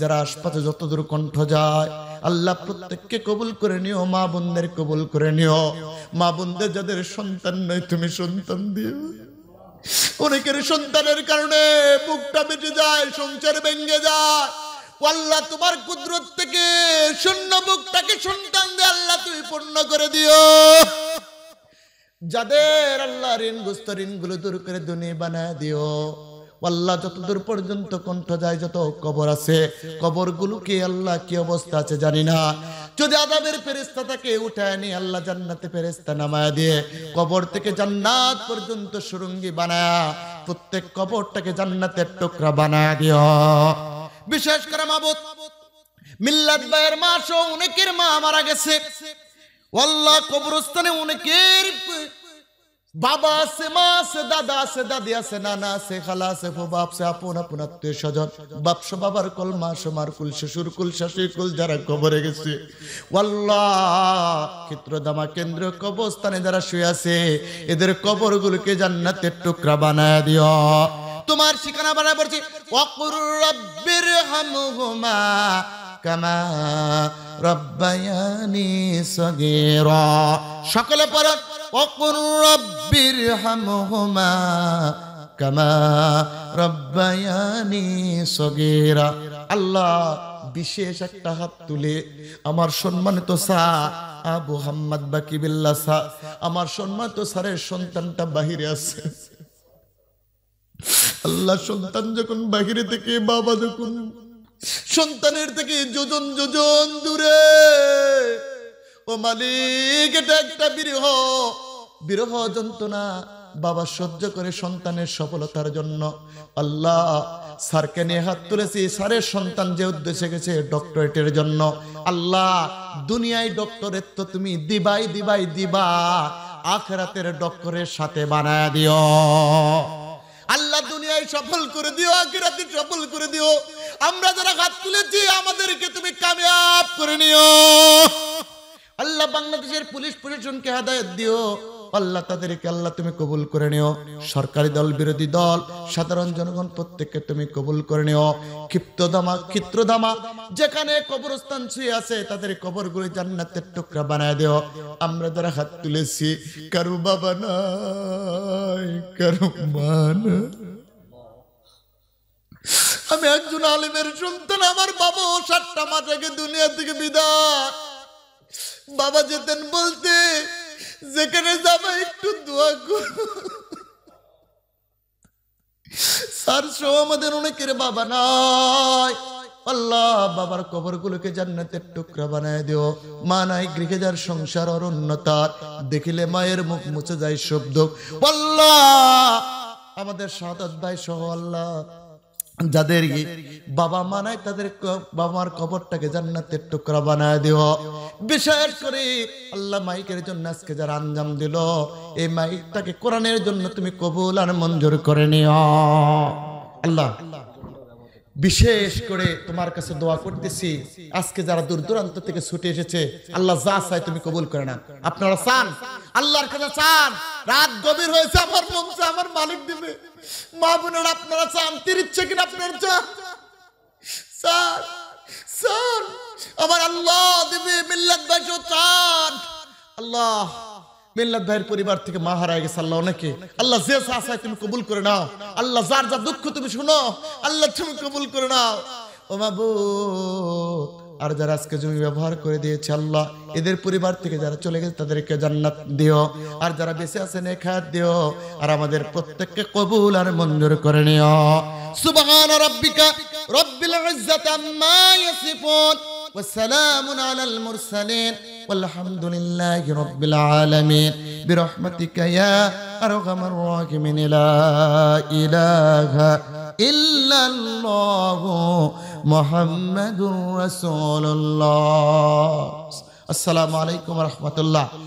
যারা আশপাশে যতদূর কণ্ঠ যায় আল্লাহ প্রত্যেককে কবুল করে নিও মা বোনদের কবুল করে নিও মা বোনদের যাদের সন্তান নয় তুমি সন্তান দিও অনেকের সন্তানের কারণে মুখটা বেঁচে যায় সংসার ভেঙে যায় আল্লাহ তোমার কুদরত থেকে শূন্য মুখটাকে সন্তান দে আল্লাহ তুমি পূর্ণ করে দিও যাদের আল্লাহ ঋণ গুস্ত ঋণ গুলো দূর করে দুনিয়া বানায় দিও আল্লাহ যতদূর পর্যন্ত কণ্ঠ যায় যত কবর আছে কবর কবরগুলোকে আল্লাহ কি অবস্থা আছে জানি না যদি আদাবের ফেরিস্তা তাকে উঠায় নি আল্লাহ জান্নাতে ফেরিস্তা নামায় দিয়ে কবর থেকে জান্নাত পর্যন্ত সুরঙ্গি বানায় প্রত্যেক কবরটাকে জান্নাতের টুকরা বানায় দিও বিশেষ করে মাবুত মিল্লাত ভাইয়ের মা সহ অনেকের মা মারা গেছে ওল্লা কবরস্থানে অনেকের বাবা আছে মা আছে দাদা আছে দাদি আছে নানা আছে খালা আছে বাবা আছে আপন আপন আত্মীয় স্বজন বাপস বাবার কল মা সোমার কুল শ্বশুর কুল শাশুড়ি কুল যারা কবরে গেছে ওয়াল্লাহ ক্ষেত্রদামা কেন্দ্র কবরস্থানে যারা শুয়ে আছে এদের কবরগুলোকে জান্নাতের টুকরা বানায় দিও তোমার ঠিকানা বানায় পড়ছে অকুর রব্বির হামহুমা কামা রব্বায়ানি সগীর সকলে পড়ো অকুর রব্বির হামহুমা কামা রব্বায়ানি সগীরা আল্লাহ বিশেষ একটা হাত তুলে আমার সম্মানিত সা আবু হাম্মদ বাকিবিল্লা সা আমার সম্মানিত স্যারের সন্তানটা বাহিরে আছে আল্লাহ সন্তান যখন বাহিরে থেকে বাবা যখন সন্তানের থেকে যোজন যোজন দূরে ও মালিক এটা একটা বিরহ বিরহ যন্ত্রণা বাবা সহ্য করে সন্তানের সফলতার জন্য আল্লাহ স্যারকে নিয়ে হাত তুলেছি স্যারের সন্তান যে উদ্দেশ্যে গেছে ডক্টরেটের জন্য আল্লাহ দুনিয়ায় ডক্টরেট তো তুমি দিবাই দিবাই দিবা রাতের ডক্টরের সাথে বানায় দিও আল্লাহ দুনিয়ায় সফল করে দিও আখিরাতে সফল করে দিও আমরা যারা হাত তুলেছি আমাদেরকে তুমি কামিয়াব করে নিও আল্লাহ বাংলাদেশের পুলিশ প্রশাসনকে হেদায়েত দিও আল্লাহ তাদেরকে আল্লাহ তুমি কবুল করে নিও সরকারি দল বিরোধী দল সাধারণ জনগণ প্রত্যেককে তুমি কবুল করে নিও ক্ষিপ্ত দামা ক্ষিপ্তদামা দামা যেখানে কবরস্থান শুয়ে আছে তাদের কবর গুলি জান্নাতের টুকরা বানায় দেও আমরা যারা হাত তুলেছি কারু বাবা নাই কারু মান আমি একজন আলিমের সন্তান আমার বাবা সাতটা মাটাকে দুনিয়া থেকে বিদায় বাবা যেতেন বলতে যেখানে যাবে একটু দোয়া স্যার সব আমাদের অনেকের বাবা নাই আল্লাহ বাবার গুলোকে জান্নাতের টুকরা বানায় দিও মা নাই গৃহে যার সংসার অরণ্যতার দেখিলে মায়ের মুখ মুছে যায় শব্দ আল্লাহ আমাদের সাত ভাই সহ আল্লাহ যাদের বাবা মা নাই তাদের বাবা মার কবরটাকে জান্নাতের টুকরা বানায় দিও বিশেষ করে আল্লাহ মাইকের জন্য আজকে যারা আঞ্জাম দিল এই মাইকটাকে কোরআনের জন্য তুমি কবুল আর মঞ্জুর করে নিও আল্লাহ বিশেষ করে তোমার কাছে দোয়া করতেছি আজকে যারা দূর দূরান্ত থেকে ছুটে এসেছে আল্লাহ যা চাই তুমি কবুল করে না আপনারা চান আল্লাহর কাছে চান রাত গভীর হয়েছে আমার বংশ আমার মালিক দেবে মা বোনের আপনারা চান ইচ্ছে কিনা আপনার চান চান আমার আল্লাহ দেবে মিল্লাত চান আল্লাহ মিল্লাত ভাইয়ের পরিবার থেকে মা হারায় গেছে আল্লাহ অনেকে আল্লাহ যে আশায় তুমি কবুল করে নাও আল্লাহ যার যা দুঃখ তুমি শুনো আল্লাহ তুমি কবুল করে নাও ও বাবু আর যারা আজকে জমি ব্যবহার করে দিয়েছে আল্লাহ এদের পরিবার থেকে যারা চলে গেছে তাদেরকে জান্নাত দিও আর যারা বেঁচে আছেন এখাত দিও আর আমাদের প্রত্যেককে কবুল আর মঞ্জুর করে নিও সুবহান রাব্বিকা রব্বিল ইজ্জাতি আম্মা ইয়াসিফুন وسلام على المرسلين والحمد لله رب العالمين برحمتك يا أرحم الراحمين لا إله إلا الله محمد رسول الله السلام عليكم ورحمة الله